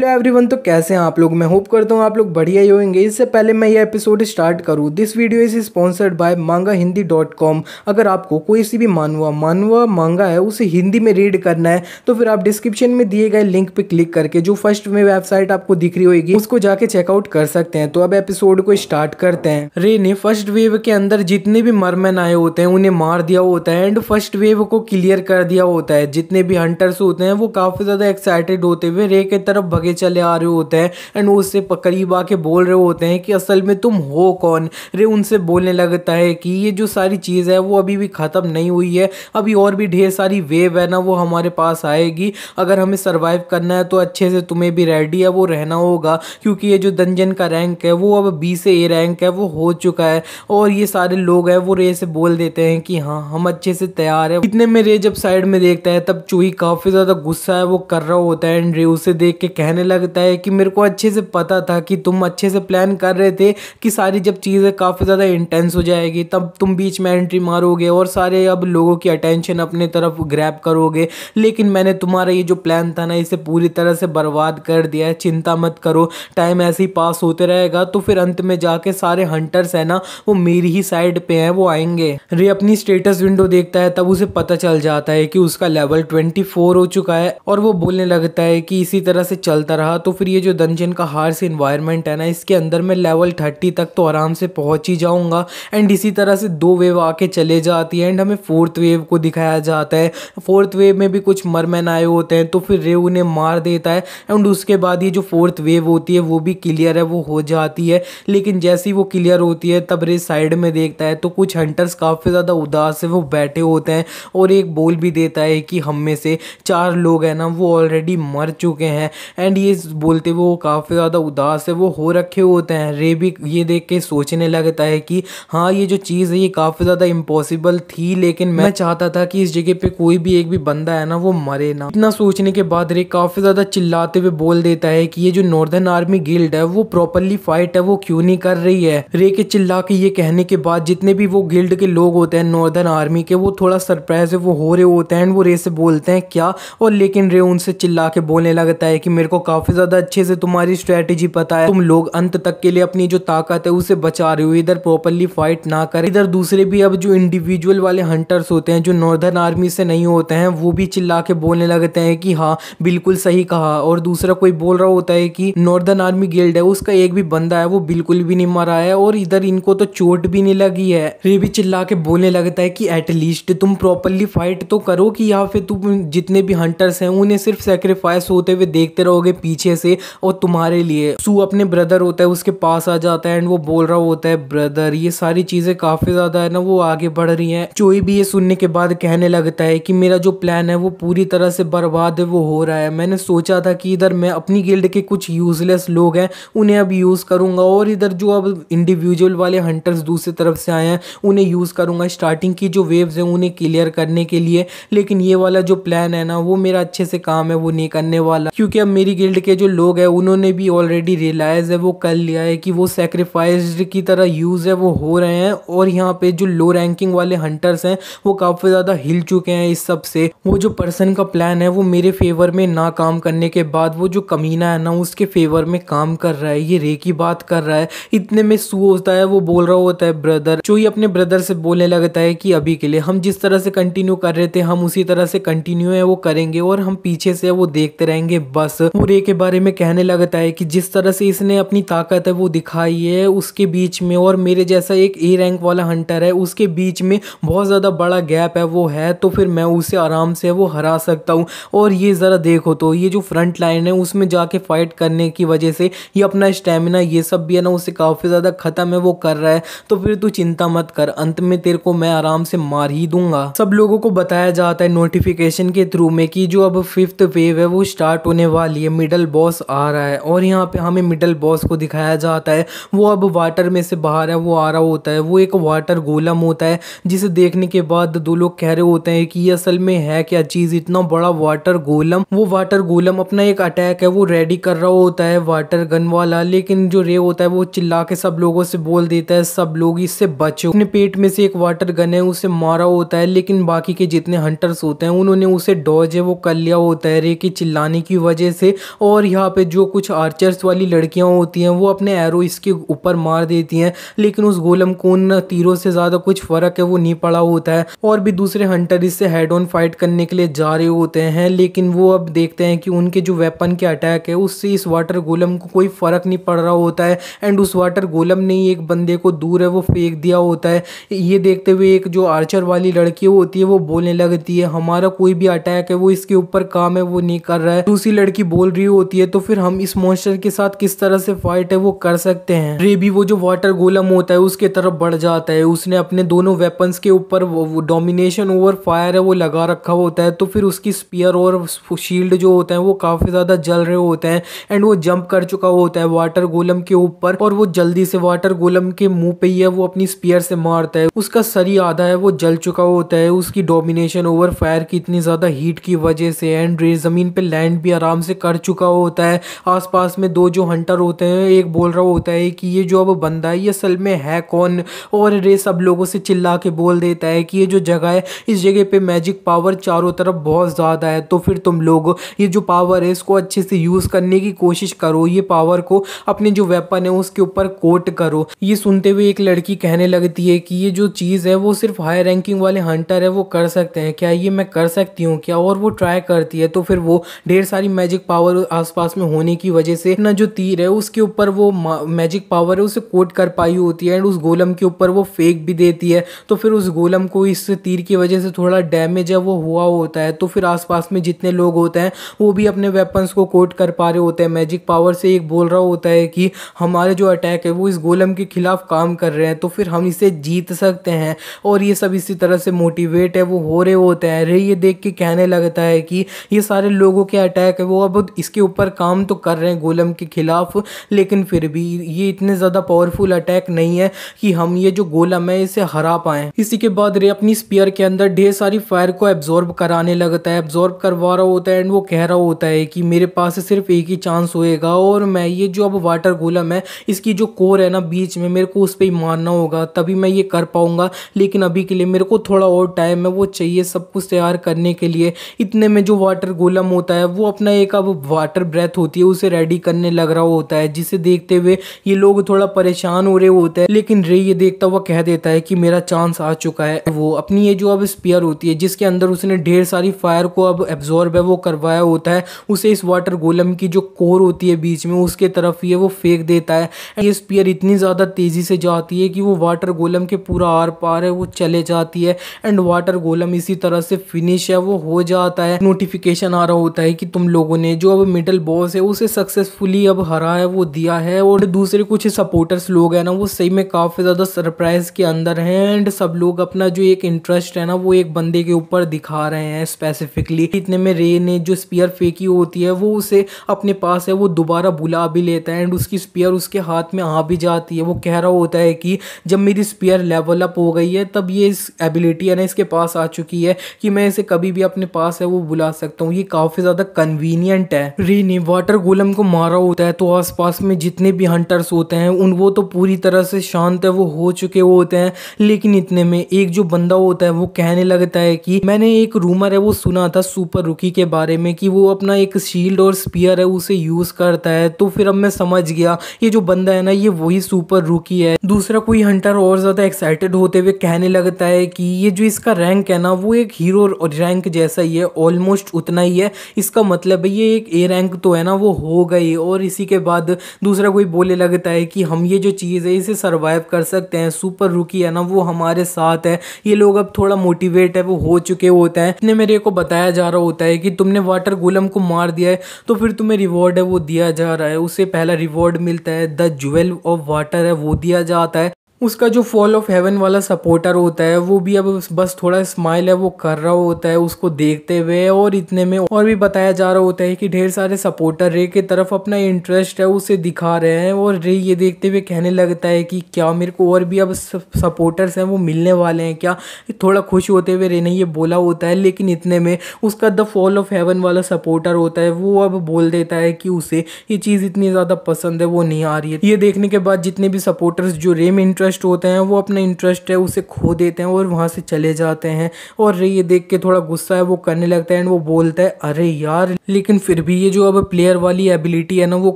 hello everyone तो कैसे हैं आप लोग मैं होप करता हूँ आप लोग बढ़िया ही होंगे इससे पहले मैं ये एपिसोड स्टार्ट करूं this video is sponsored by manga Hindi dot com अगर आपको कोई सी भी मानवा मानवा मांगा है उसे हिंदी में रीड करना है तो फिर आप डिस्क्रिप्शन में दिए गए लिंक पे क्लिक करके जो फर्स्ट में वेबसाइट आपको दिख रही होगी उसको जाके चेकआउट कर सकते हैं तो अब एपिसोड को स्टार्ट करते हैं रे ने फर्स्ट वेव के अंदर जितने भी मरमैन आए होते हैं उन्हें मार दिया होता है एंड फर्स्ट वेव को क्लियर कर दिया होता है जितने भी हंटर्स होते हैं वो काफ़ी ज़्यादा एक्साइटेड होते हुए रे के तरफ आगे चले आ रहे होते हैं एंड वो उससे करीब आके बोल रहे होते हैं कि असल में तुम हो कौन रे उनसे बोलने लगता है कि ये जो सारी चीज़ है वो अभी भी ख़त्म नहीं हुई है अभी और भी ढेर सारी वेव है ना वो हमारे पास आएगी अगर हमें सर्वाइव करना है तो अच्छे से तुम्हें भी रेडी है वो रहना होगा क्योंकि ये जो दंजन का रैंक है वो अब बी से ए रैंक है वो हो चुका है और ये सारे लोग हैं वो रे से बोल देते हैं कि हाँ हम अच्छे से तैयार है इतने में रे जब साइड में देखता है तब चूही काफ़ी ज़्यादा गुस्सा है वो कर रहा होता है एंड रे उसे देख के कहने कहने लगता है कि मेरे को अच्छे से पता था कि तुम अच्छे से प्लान कर रहे थे कि सारी जब चीज़ें काफ़ी ज़्यादा इंटेंस हो जाएगी तब तुम बीच में एंट्री मारोगे और सारे अब लोगों की अटेंशन अपने तरफ ग्रैप करोगे लेकिन मैंने तुम्हारा ये जो प्लान था ना इसे पूरी तरह से बर्बाद कर दिया है चिंता मत करो टाइम ऐसे ही पास होते रहेगा तो फिर अंत में जाके सारे हंटर्स हैं ना वो मेरी ही साइड पे हैं वो आएंगे रे अपनी स्टेटस विंडो देखता है तब उसे पता चल जाता है कि उसका लेवल ट्वेंटी हो चुका है और वो बोलने लगता है कि इसी तरह से चलते चलता रहा तो फिर ये जो दंजन का हार्स इन्वायरमेंट है ना इसके अंदर मैं लेवल थर्टी तक तो आराम से पहुँच ही जाऊँगा एंड इसी तरह से दो वेव आके चले जाती है एंड हमें फोर्थ वेव को दिखाया जाता है फोर्थ वेव में भी कुछ मरमैन आए होते हैं तो फिर रेव उन्हें मार देता है एंड उसके बाद ये जो फोर्थ वेव होती है वो भी क्लियर है वो हो जाती है लेकिन जैसी वो क्लियर होती है तब रे साइड में देखता है तो कुछ हंटर्स काफ़ी ज़्यादा उदास है वो बैठे होते हैं और एक बोल भी देता है कि हम में से चार लोग हैं ना वो ऑलरेडी मर चुके हैं एंड एंड ये बोलते हुए वो काफ़ी ज़्यादा उदास है वो हो रखे होते हैं रे भी ये देख के सोचने लगता है कि हाँ ये जो चीज़ है ये काफ़ी ज़्यादा इम्पॉसिबल थी लेकिन मैं चाहता था कि इस जगह पे कोई भी एक भी बंदा है ना वो मरे ना इतना सोचने के बाद रे काफ़ी ज़्यादा चिल्लाते हुए बोल देता है कि ये जो नॉर्दर्न आर्मी गिल्ड है वो प्रॉपरली फाइट है वो क्यों नहीं कर रही है रे के चिल्ला के ये कहने के बाद जितने भी वो गिल्ड के लोग होते हैं नॉर्दर्न आर्मी के वो थोड़ा सरप्राइज है वो हो रहे होते हैं वो रे से बोलते हैं क्या और लेकिन रे उनसे चिल्ला के बोलने लगता है कि मेरे को काफी ज्यादा अच्छे से तुम्हारी स्ट्रेटेजी पता है तुम लोग अंत तक के लिए अपनी जो ताकत है उसे बचा रहे हो इधर प्रॉपरली फाइट ना कर इधर दूसरे भी अब जो इंडिविजुअल वाले हंटर्स होते हैं जो नॉर्दर्न आर्मी से नहीं होते हैं वो भी चिल्ला के बोलने लगते हैं कि हाँ बिल्कुल सही कहा और दूसरा कोई बोल रहा होता है कि नॉर्दर्न आर्मी गिल्ड है उसका एक भी बंदा है वो बिल्कुल भी नहीं मरा है और इधर इनको तो चोट भी नहीं लगी है ये भी चिल्ला के बोलने लगता है कि एटलीस्ट तुम प्रॉपरली फाइट तो करो कि या फिर तुम जितने भी हंटर्स हैं उन्हें सिर्फ सेक्रीफाइस होते हुए देखते रहोगे आओगे पीछे से और तुम्हारे लिए सू अपने ब्रदर होता है उसके पास आ जाता है एंड वो बोल रहा होता है ब्रदर ये सारी चीज़ें काफ़ी ज़्यादा है ना वो आगे बढ़ रही है चोई भी ये सुनने के बाद कहने लगता है कि मेरा जो प्लान है वो पूरी तरह से बर्बाद है वो हो रहा है मैंने सोचा था कि इधर मैं अपनी गिल्ड के कुछ यूज़लेस लोग हैं उन्हें अब यूज़ करूंगा और इधर जो अब इंडिविजुअल वाले हंटर्स दूसरी तरफ से आए हैं उन्हें यूज़ करूंगा स्टार्टिंग की जो वेव्स हैं उन्हें क्लियर करने के लिए लेकिन ये वाला जो प्लान है ना वो मेरा अच्छे से काम है वो नहीं करने वाला क्योंकि अब मेरी गिल्ड के जो लोग हैं उन्होंने भी ऑलरेडी रियलाइज़ है वो कर लिया है कि वो सेक्रीफाइस्ड की तरह यूज़ है वो हो रहे हैं और यहाँ पे जो लो रैंकिंग वाले हंटर्स हैं वो काफ़ी ज़्यादा हिल चुके हैं इस सब से वो जो पर्सन का प्लान है वो मेरे फेवर में ना काम करने के बाद वो जो कमीना है ना उसके फेवर में काम कर रहा है ये रे की बात कर रहा है इतने में सू होता है वो बोल रहा होता है ब्रदर जो ही अपने ब्रदर से बोलने लगता है कि अभी के लिए हम जिस तरह से कंटिन्यू कर रहे थे हम उसी तरह से कंटिन्यू है वो करेंगे और हम पीछे से वो देखते रहेंगे बस वो सूर्य के बारे में कहने लगता है कि जिस तरह से इसने अपनी ताकत है वो दिखाई है उसके बीच में और मेरे जैसा एक ए रैंक वाला हंटर है उसके बीच में बहुत ज़्यादा बड़ा गैप है वो है तो फिर मैं उसे आराम से वो हरा सकता हूँ और ये ज़रा देखो तो ये जो फ्रंट लाइन है उसमें जाके फाइट करने की वजह से ये अपना स्टेमिना ये सब भी है ना उसे काफ़ी ज़्यादा ख़त्म है वो कर रहा है तो फिर तू चिंता मत कर अंत में तेरे को मैं आराम से मार ही दूंगा सब लोगों को बताया जाता है नोटिफिकेशन के थ्रू में कि जो अब फिफ्थ वेव है वो स्टार्ट होने वाली है मिडल बॉस आ रहा है और यहाँ पे हमें मिडल बॉस को दिखाया जाता है वो अब वाटर में से बाहर है वो आ रहा होता है वो एक वाटर गोलम होता है जिसे देखने के बाद दो लोग कह रहे होते हैं कि ये असल में है क्या चीज़ इतना बड़ा वाटर गोलम वो वाटर गोलम अपना एक अटैक है वो रेडी कर रहा होता है वाटर गन वाला लेकिन जो रे होता है वो चिल्ला के सब लोगों से बोल देता है सब लोग इससे बचो अपने पेट में से एक वाटर गन है उसे मारा होता है लेकिन बाकी के जितने हंटर्स होते हैं उन्होंने उसे डॉज है वो कर लिया होता है रे के चिल्लाने की वजह से और यहाँ पे जो कुछ आर्चर्स वाली लड़कियाँ होती हैं वो अपने एरो इसके ऊपर मार देती हैं लेकिन उस गोलम को उन तीरों से ज़्यादा कुछ फ़र्क है वो नहीं पड़ा होता है और भी दूसरे हंटर इससे हेड ऑन फाइट करने के लिए जा रहे होते हैं लेकिन वो अब देखते हैं कि उनके जो वेपन के अटैक है उससे इस वाटर गोलम को कोई फ़र्क नहीं पड़ रहा होता है एंड उस वाटर गोलम ने एक बंदे को दूर है वो फेंक दिया होता है ये देखते हुए एक जो आर्चर वाली लड़की होती है वो बोलने लगती है हमारा कोई भी अटैक है वो इसके ऊपर काम है वो नहीं कर रहा है दूसरी लड़की बोल ड्रीव होती है तो फिर हम इस मॉन्स्टर के साथ किस तरह से फाइट है वो कर सकते हैं ड्रे भी वो जो वाटर गोलम होता है उसके तरफ बढ़ जाता है उसने अपने दोनों वेपन के ऊपर डोमिनेशन ओवर फायर है वो लगा रखा होता है तो फिर उसकी स्पियर और शील्ड जो होता है वो काफ़ी ज़्यादा जल रहे होते हैं एंड वो जंप कर चुका होता है वाटर गोलम के ऊपर और वो जल्दी से वाटर गोलम के मुंह पे ही है वो अपनी स्पियर से मारता है उसका सरी आधा है वो जल चुका होता है उसकी डोमिनेशन ओवर फायर की इतनी ज़्यादा हीट की वजह से एंड ज़मीन पे लैंड भी आराम से कर चुका होता है आसपास में दो जो हंटर होते हैं एक बोल रहा होता है कि ये जो अब बंदा है ये असल में है कौन और रे सब लोगों से चिल्ला के बोल देता है कि ये जो जगह है इस जगह पे मैजिक पावर चारों तरफ बहुत ज़्यादा है तो फिर तुम लोग ये जो पावर है इसको अच्छे से यूज़ करने की कोशिश करो ये पावर को अपने जो वेपन है उसके ऊपर कोट करो ये सुनते हुए एक लड़की कहने लगती है कि ये जो चीज़ है वो सिर्फ हाई रैंकिंग वाले हंटर है वो कर सकते हैं क्या ये मैं कर सकती हूँ क्या और वो ट्राई करती है तो फिर वो ढेर सारी मैजिक पावर आसपास में होने की वजह से ना जो तीर है उसके ऊपर वो मैजिक पावर है उसे कोट कर पाई होती है एंड उस गोलम के ऊपर वो फेंक भी देती है तो फिर उस गोलम को इस तीर की वजह से थोड़ा डैमेज है वो हुआ होता है तो फिर आसपास में जितने लोग होते हैं वो भी अपने वेपन्स को कोट कर पा रहे होते हैं मैजिक पावर से एक बोल रहा होता है कि हमारे जो अटैक है वो इस गोलम के खिलाफ काम कर रहे हैं तो फिर हम इसे जीत सकते हैं और ये सब इसी तरह से मोटिवेट है वो हो रहे होते हैं रे ये देख के कहने लगता है कि ये सारे लोगों के अटैक है वो अब इसके ऊपर काम तो कर रहे हैं गोलम के खिलाफ लेकिन फिर भी ये इतने ज़्यादा पावरफुल अटैक नहीं है कि हम ये जो गोलम है इसे हरा पाएँ इसी के बाद रे अपनी स्पीयर के अंदर ढेर सारी फायर को एब्जॉर्ब कराने लगता है एब्जॉर्ब करवा रहा होता है एंड वो कह रहा होता है कि मेरे पास सिर्फ एक ही चांस होएगा और मैं ये जो अब वाटर गोलम है इसकी जो कोर है ना बीच में मेरे को उस पर ही मारना होगा तभी मैं ये कर पाऊँगा लेकिन अभी के लिए मेरे को थोड़ा और टाइम है वो चाहिए सब कुछ तैयार करने के लिए इतने में जो वाटर गोलम होता है वो अपना एक अब वाटर ब्रेथ होती है उसे रेडी करने लग रहा होता है जिसे देखते हुए ये लोग थोड़ा परेशान हो रहे होते हैं लेकिन रे ये देखता हुआ कह देता है कि मेरा चांस आ चुका है वो अपनी ये जो अब स्पीयर होती है जिसके अंदर उसने ढेर सारी फायर को अब एब्जॉर्ब है वो करवाया होता है उसे इस वाटर गोलम की जो कोर होती है बीच में उसके तरफ ये वो फेंक देता है ये स्पीयर इतनी ज़्यादा तेज़ी से जाती है कि वो वाटर गोलम के पूरा आर पार है वो चले जाती है एंड वाटर गोलम इसी तरह से फिनिश है वो हो जाता है नोटिफिकेशन आ रहा होता है कि तुम लोगों ने जो अब मिडल बॉस है उसे सक्सेसफुली अब हरा है वो दिया है और दूसरे कुछ सपोर्टर्स लोग हैं ना वो सही में काफ़ी ज़्यादा सरप्राइज के अंदर हैं एंड सब लोग अपना जो एक इंटरेस्ट है ना वो एक बंदे के ऊपर दिखा रहे हैं स्पेसिफिकली इतने में रे ने जो स्पीयर फेंकी होती है वो उसे अपने पास है वो दोबारा बुला भी लेता है एंड उसकी स्पीयर उसके हाथ में आ भी जाती है वो कह रहा होता है कि जब मेरी स्पीयर लेवल अप हो गई है तब ये इस एबिलिटी है ना इसके पास आ चुकी है कि मैं इसे कभी भी अपने पास है वो बुला सकता हूँ ये काफ़ी ज़्यादा कन्वीनियंट है रीनी री ने वाटर गोलम को मारा होता है तो आसपास में जितने भी हंटर्स होते हैं उन वो तो पूरी तरह से शांत है वो हो चुके होते हैं लेकिन इतने में एक जो बंदा होता है वो कहने लगता है कि मैंने एक रूमर है वो सुना था सुपर रुकी के बारे में कि वो अपना एक शील्ड और स्पीयर है उसे यूज़ करता है तो फिर अब मैं समझ गया ये जो बंदा है ना ये वही सुपर रुकी है दूसरा कोई हंटर और ज़्यादा एक्साइटेड होते हुए कहने लगता है कि ये जो इसका रैंक है ना वो एक हीरो रैंक जैसा ही है ऑलमोस्ट उतना ही है इसका मतलब है ये एक ए रैंक तो है ना वो हो गई और इसी के बाद दूसरा कोई बोले लगता है कि हम ये जो चीज़ है इसे सर्वाइव कर सकते हैं सुपर रुकी है ना वो हमारे साथ है ये लोग अब थोड़ा मोटिवेट है वो हो चुके होते हैं इतने मेरे को बताया जा रहा होता है कि तुमने वाटर गोलम को मार दिया है तो फिर तुम्हें रिवॉर्ड है वो दिया जा रहा है उसे पहला रिवॉर्ड मिलता है द ज्वेल ऑफ वाटर है वो दिया जाता है उसका जो फॉल ऑफ हेवन वाला सपोर्टर होता है वो भी अब बस थोड़ा स्माइल है वो कर रहा होता है उसको देखते हुए और इतने में और भी बताया जा रहा होता है कि ढेर सारे सपोर्टर रे की तरफ अपना इंटरेस्ट है उसे दिखा रहे हैं और रे ये देखते हुए कहने लगता है कि क्या मेरे को और भी अब सपोर्टर्स हैं वो मिलने वाले हैं क्या थोड़ा खुश होते हुए रे ने ये बोला होता है लेकिन इतने में उसका द फॉल ऑफ हेवन वाला सपोर्टर होता है वो अब बोल देता है कि उसे ये चीज़ इतनी ज़्यादा पसंद है वो नहीं आ रही है ये देखने के बाद जितने भी सपोर्टर्स जो रे में इंटरेस्ट इंटरेस्ट होते हैं वो अपना इंटरेस्ट है उसे खो देते हैं और वहाँ से चले जाते हैं और ये देख के थोड़ा गुस्सा है वो करने लगता है एंड वो बोलता है अरे यार लेकिन फिर भी ये जो अब प्लेयर वाली एबिलिटी है ना वो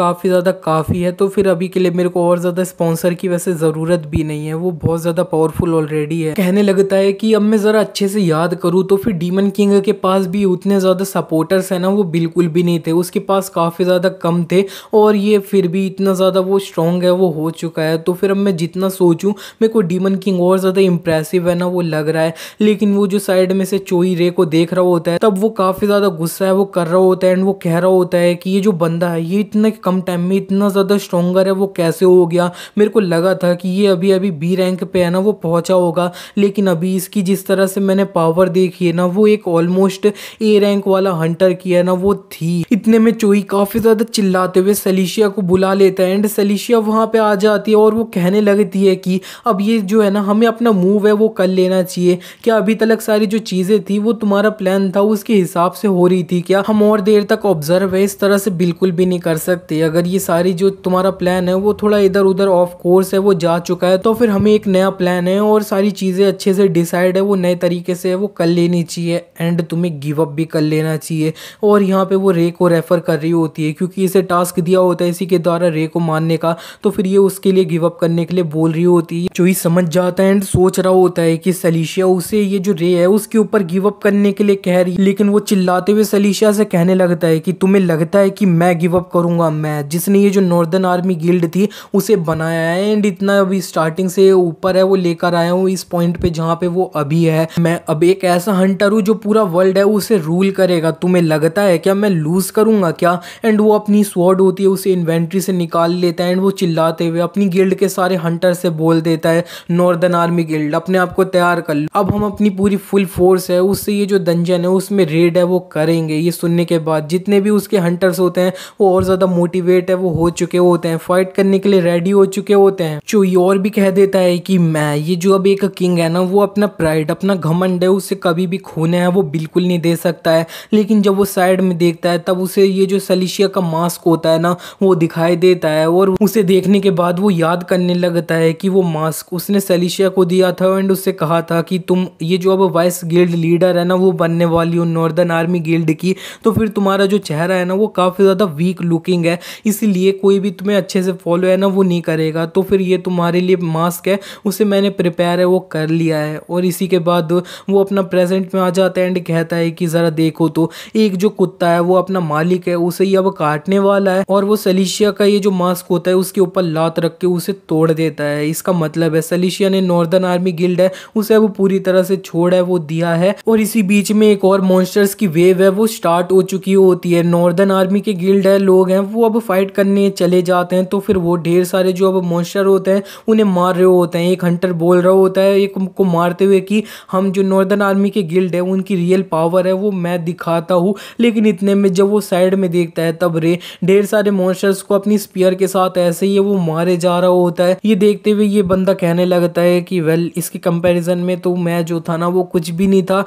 काफ़ी ज़्यादा काफ़ी है तो फिर अभी के लिए मेरे को और ज़्यादा स्पॉन्सर की वैसे ज़रूरत भी नहीं है वो बहुत ज़्यादा पावरफुल ऑलरेडी है कहने लगता है कि अब मैं ज़रा अच्छे से याद करूँ तो फिर डीमन किंग के पास भी उतने ज़्यादा सपोर्टर्स हैं ना वो बिल्कुल भी नहीं थे उसके पास काफ़ी ज़्यादा कम थे और ये फिर भी इतना ज़्यादा वो स्ट्रॉन्ग है वो हो चुका है तो फिर अब मैं जितना सोच सोचूं मेरे को डीमन किंग और ज़्यादा इंप्रेसिव है ना वो लग रहा है लेकिन वो जो साइड में से चोई रे को देख रहा होता है तब वो काफ़ी ज़्यादा गुस्सा है वो कर रहा होता है एंड वो कह रहा होता है कि ये जो बंदा है ये इतने कम टाइम में इतना ज़्यादा स्ट्रोंगर है वो कैसे हो गया मेरे को लगा था कि ये अभी अभी बी रैंक पे है ना वो पहुंचा होगा लेकिन अभी इसकी जिस तरह से मैंने पावर देखी है ना वो एक ऑलमोस्ट ए रैंक वाला हंटर की है ना वो थी इतने में चोई काफ़ी ज़्यादा चिल्लाते हुए सलीशिया को बुला लेता है एंड सलीशिया वहाँ पे आ जाती है और वो कहने लगती है कि अब ये जो है ना हमें अपना मूव है वो कर लेना चाहिए क्या अभी तक सारी जो चीज़ें थी वो तुम्हारा प्लान था उसके हिसाब से हो रही थी क्या हम और देर तक ऑब्जर्व है इस तरह से बिल्कुल भी नहीं कर सकते अगर ये सारी जो तुम्हारा प्लान है वो थोड़ा इधर उधर ऑफ कोर्स है वो जा चुका है तो फिर हमें एक नया प्लान है और सारी चीज़ें अच्छे से डिसाइड है वो नए तरीके से वो कर लेनी चाहिए एंड तुम्हें गिव अप भी कर लेना चाहिए और यहाँ पर वो रे को रेफ़र कर रही होती है क्योंकि इसे टास्क दिया होता है इसी के द्वारा रे को मारने का तो फिर ये उसके लिए गिवअप करने के लिए बोल रही हो होती है चोई समझ जाता है एंड सोच रहा होता है कि सलीशिया उसे ये जो रे है उसके ऊपर गिव अप करने के लिए कह रही है लेकिन वो चिल्लाते हुए सलीशिया से कहने लगता है कि तुम्हें लगता है कि मैं गिव अप करूंगा मैं जिसने ये जो नॉर्दर्न आर्मी गिल्ड थी उसे बनाया है एंड इतना अभी स्टार्टिंग से ऊपर है वो लेकर आया हूँ इस पॉइंट पे जहाँ पे वो अभी है मैं अब एक ऐसा हंटर हूँ जो पूरा वर्ल्ड है उसे रूल करेगा तुम्हें लगता है क्या मैं लूज करूंगा क्या एंड वो अपनी स्वॉर्ड होती है उसे इन्वेंट्री से निकाल लेता है एंड वो चिल्लाते हुए अपनी गिल्ड के सारे हंटर से बोल बोल देता है नॉर्दर्न आर्मी गिल्ड अपने आप को तैयार कर लो अब हम अपनी पूरी फुल फोर्स है उससे ये जो दंजन है उसमें रेड है वो करेंगे ये सुनने के बाद जितने भी उसके हंटर्स होते हैं वो और ज़्यादा मोटिवेट है वो हो चुके होते हैं फाइट करने के लिए रेडी हो चुके होते हैं जो ये और भी कह देता है कि मैं ये जो अब एक किंग है ना वो अपना प्राइड अपना घमंड है उसे कभी भी खोने है वो बिल्कुल नहीं दे सकता है लेकिन जब वो साइड में देखता है तब उसे ये जो सलीशिया का मास्क होता है ना वो दिखाई देता है और उसे देखने के बाद वो याद करने लगता है कि वो मास्क उसने सेलिशिया को दिया था एंड उससे कहा था कि तुम ये जो अब वाइस गिल्ड लीडर है ना वो बनने वाली हो नॉर्दर्न आर्मी गिल्ड की तो फिर तुम्हारा जो चेहरा है ना वो काफ़ी ज़्यादा वीक लुकिंग है इसीलिए कोई भी तुम्हें अच्छे से फॉलो है ना वो नहीं करेगा तो फिर ये तुम्हारे लिए मास्क है उसे मैंने प्रिपेयर है वो कर लिया है और इसी के बाद वो अपना प्रेजेंट में आ जाता है एंड कहता है कि ज़रा देखो तो एक जो कुत्ता है वो अपना मालिक है उसे ही अब काटने वाला है और वो सेलिशिया का ये जो मास्क होता है उसके ऊपर लात रख के उसे तोड़ देता है इस इसका मतलब है सलिशिया ने नॉर्दर्न आर्मी गिल्ड है उसे वो पूरी तरह से छोड़ है वो दिया है और इसी बीच में एक और मॉन्स्टर्स की वेव है वो स्टार्ट हो चुकी होती है नॉर्दर्न आर्मी के गिल्ड है लोग हैं वो अब फाइट करने चले जाते हैं तो फिर वो ढेर सारे जो अब मॉन्स्टर होते हैं उन्हें मार रहे होते हैं एक हंटर बोल रहा होता है एक को मारते हुए कि हम जो नॉर्दर्न आर्मी के गिल्ड है उनकी रियल पावर है वो मैं दिखाता हूँ लेकिन इतने में जब वो साइड में देखता है तब रे ढेर सारे मॉन्स्टर्स को अपनी स्पीयर के साथ ऐसे ही वो मारे जा रहा होता है ये देखते हुए ये बंदा कहने लगता है कि वेल इसके कंपैरिजन में तो मैं जो था ना वो कुछ भी नहीं था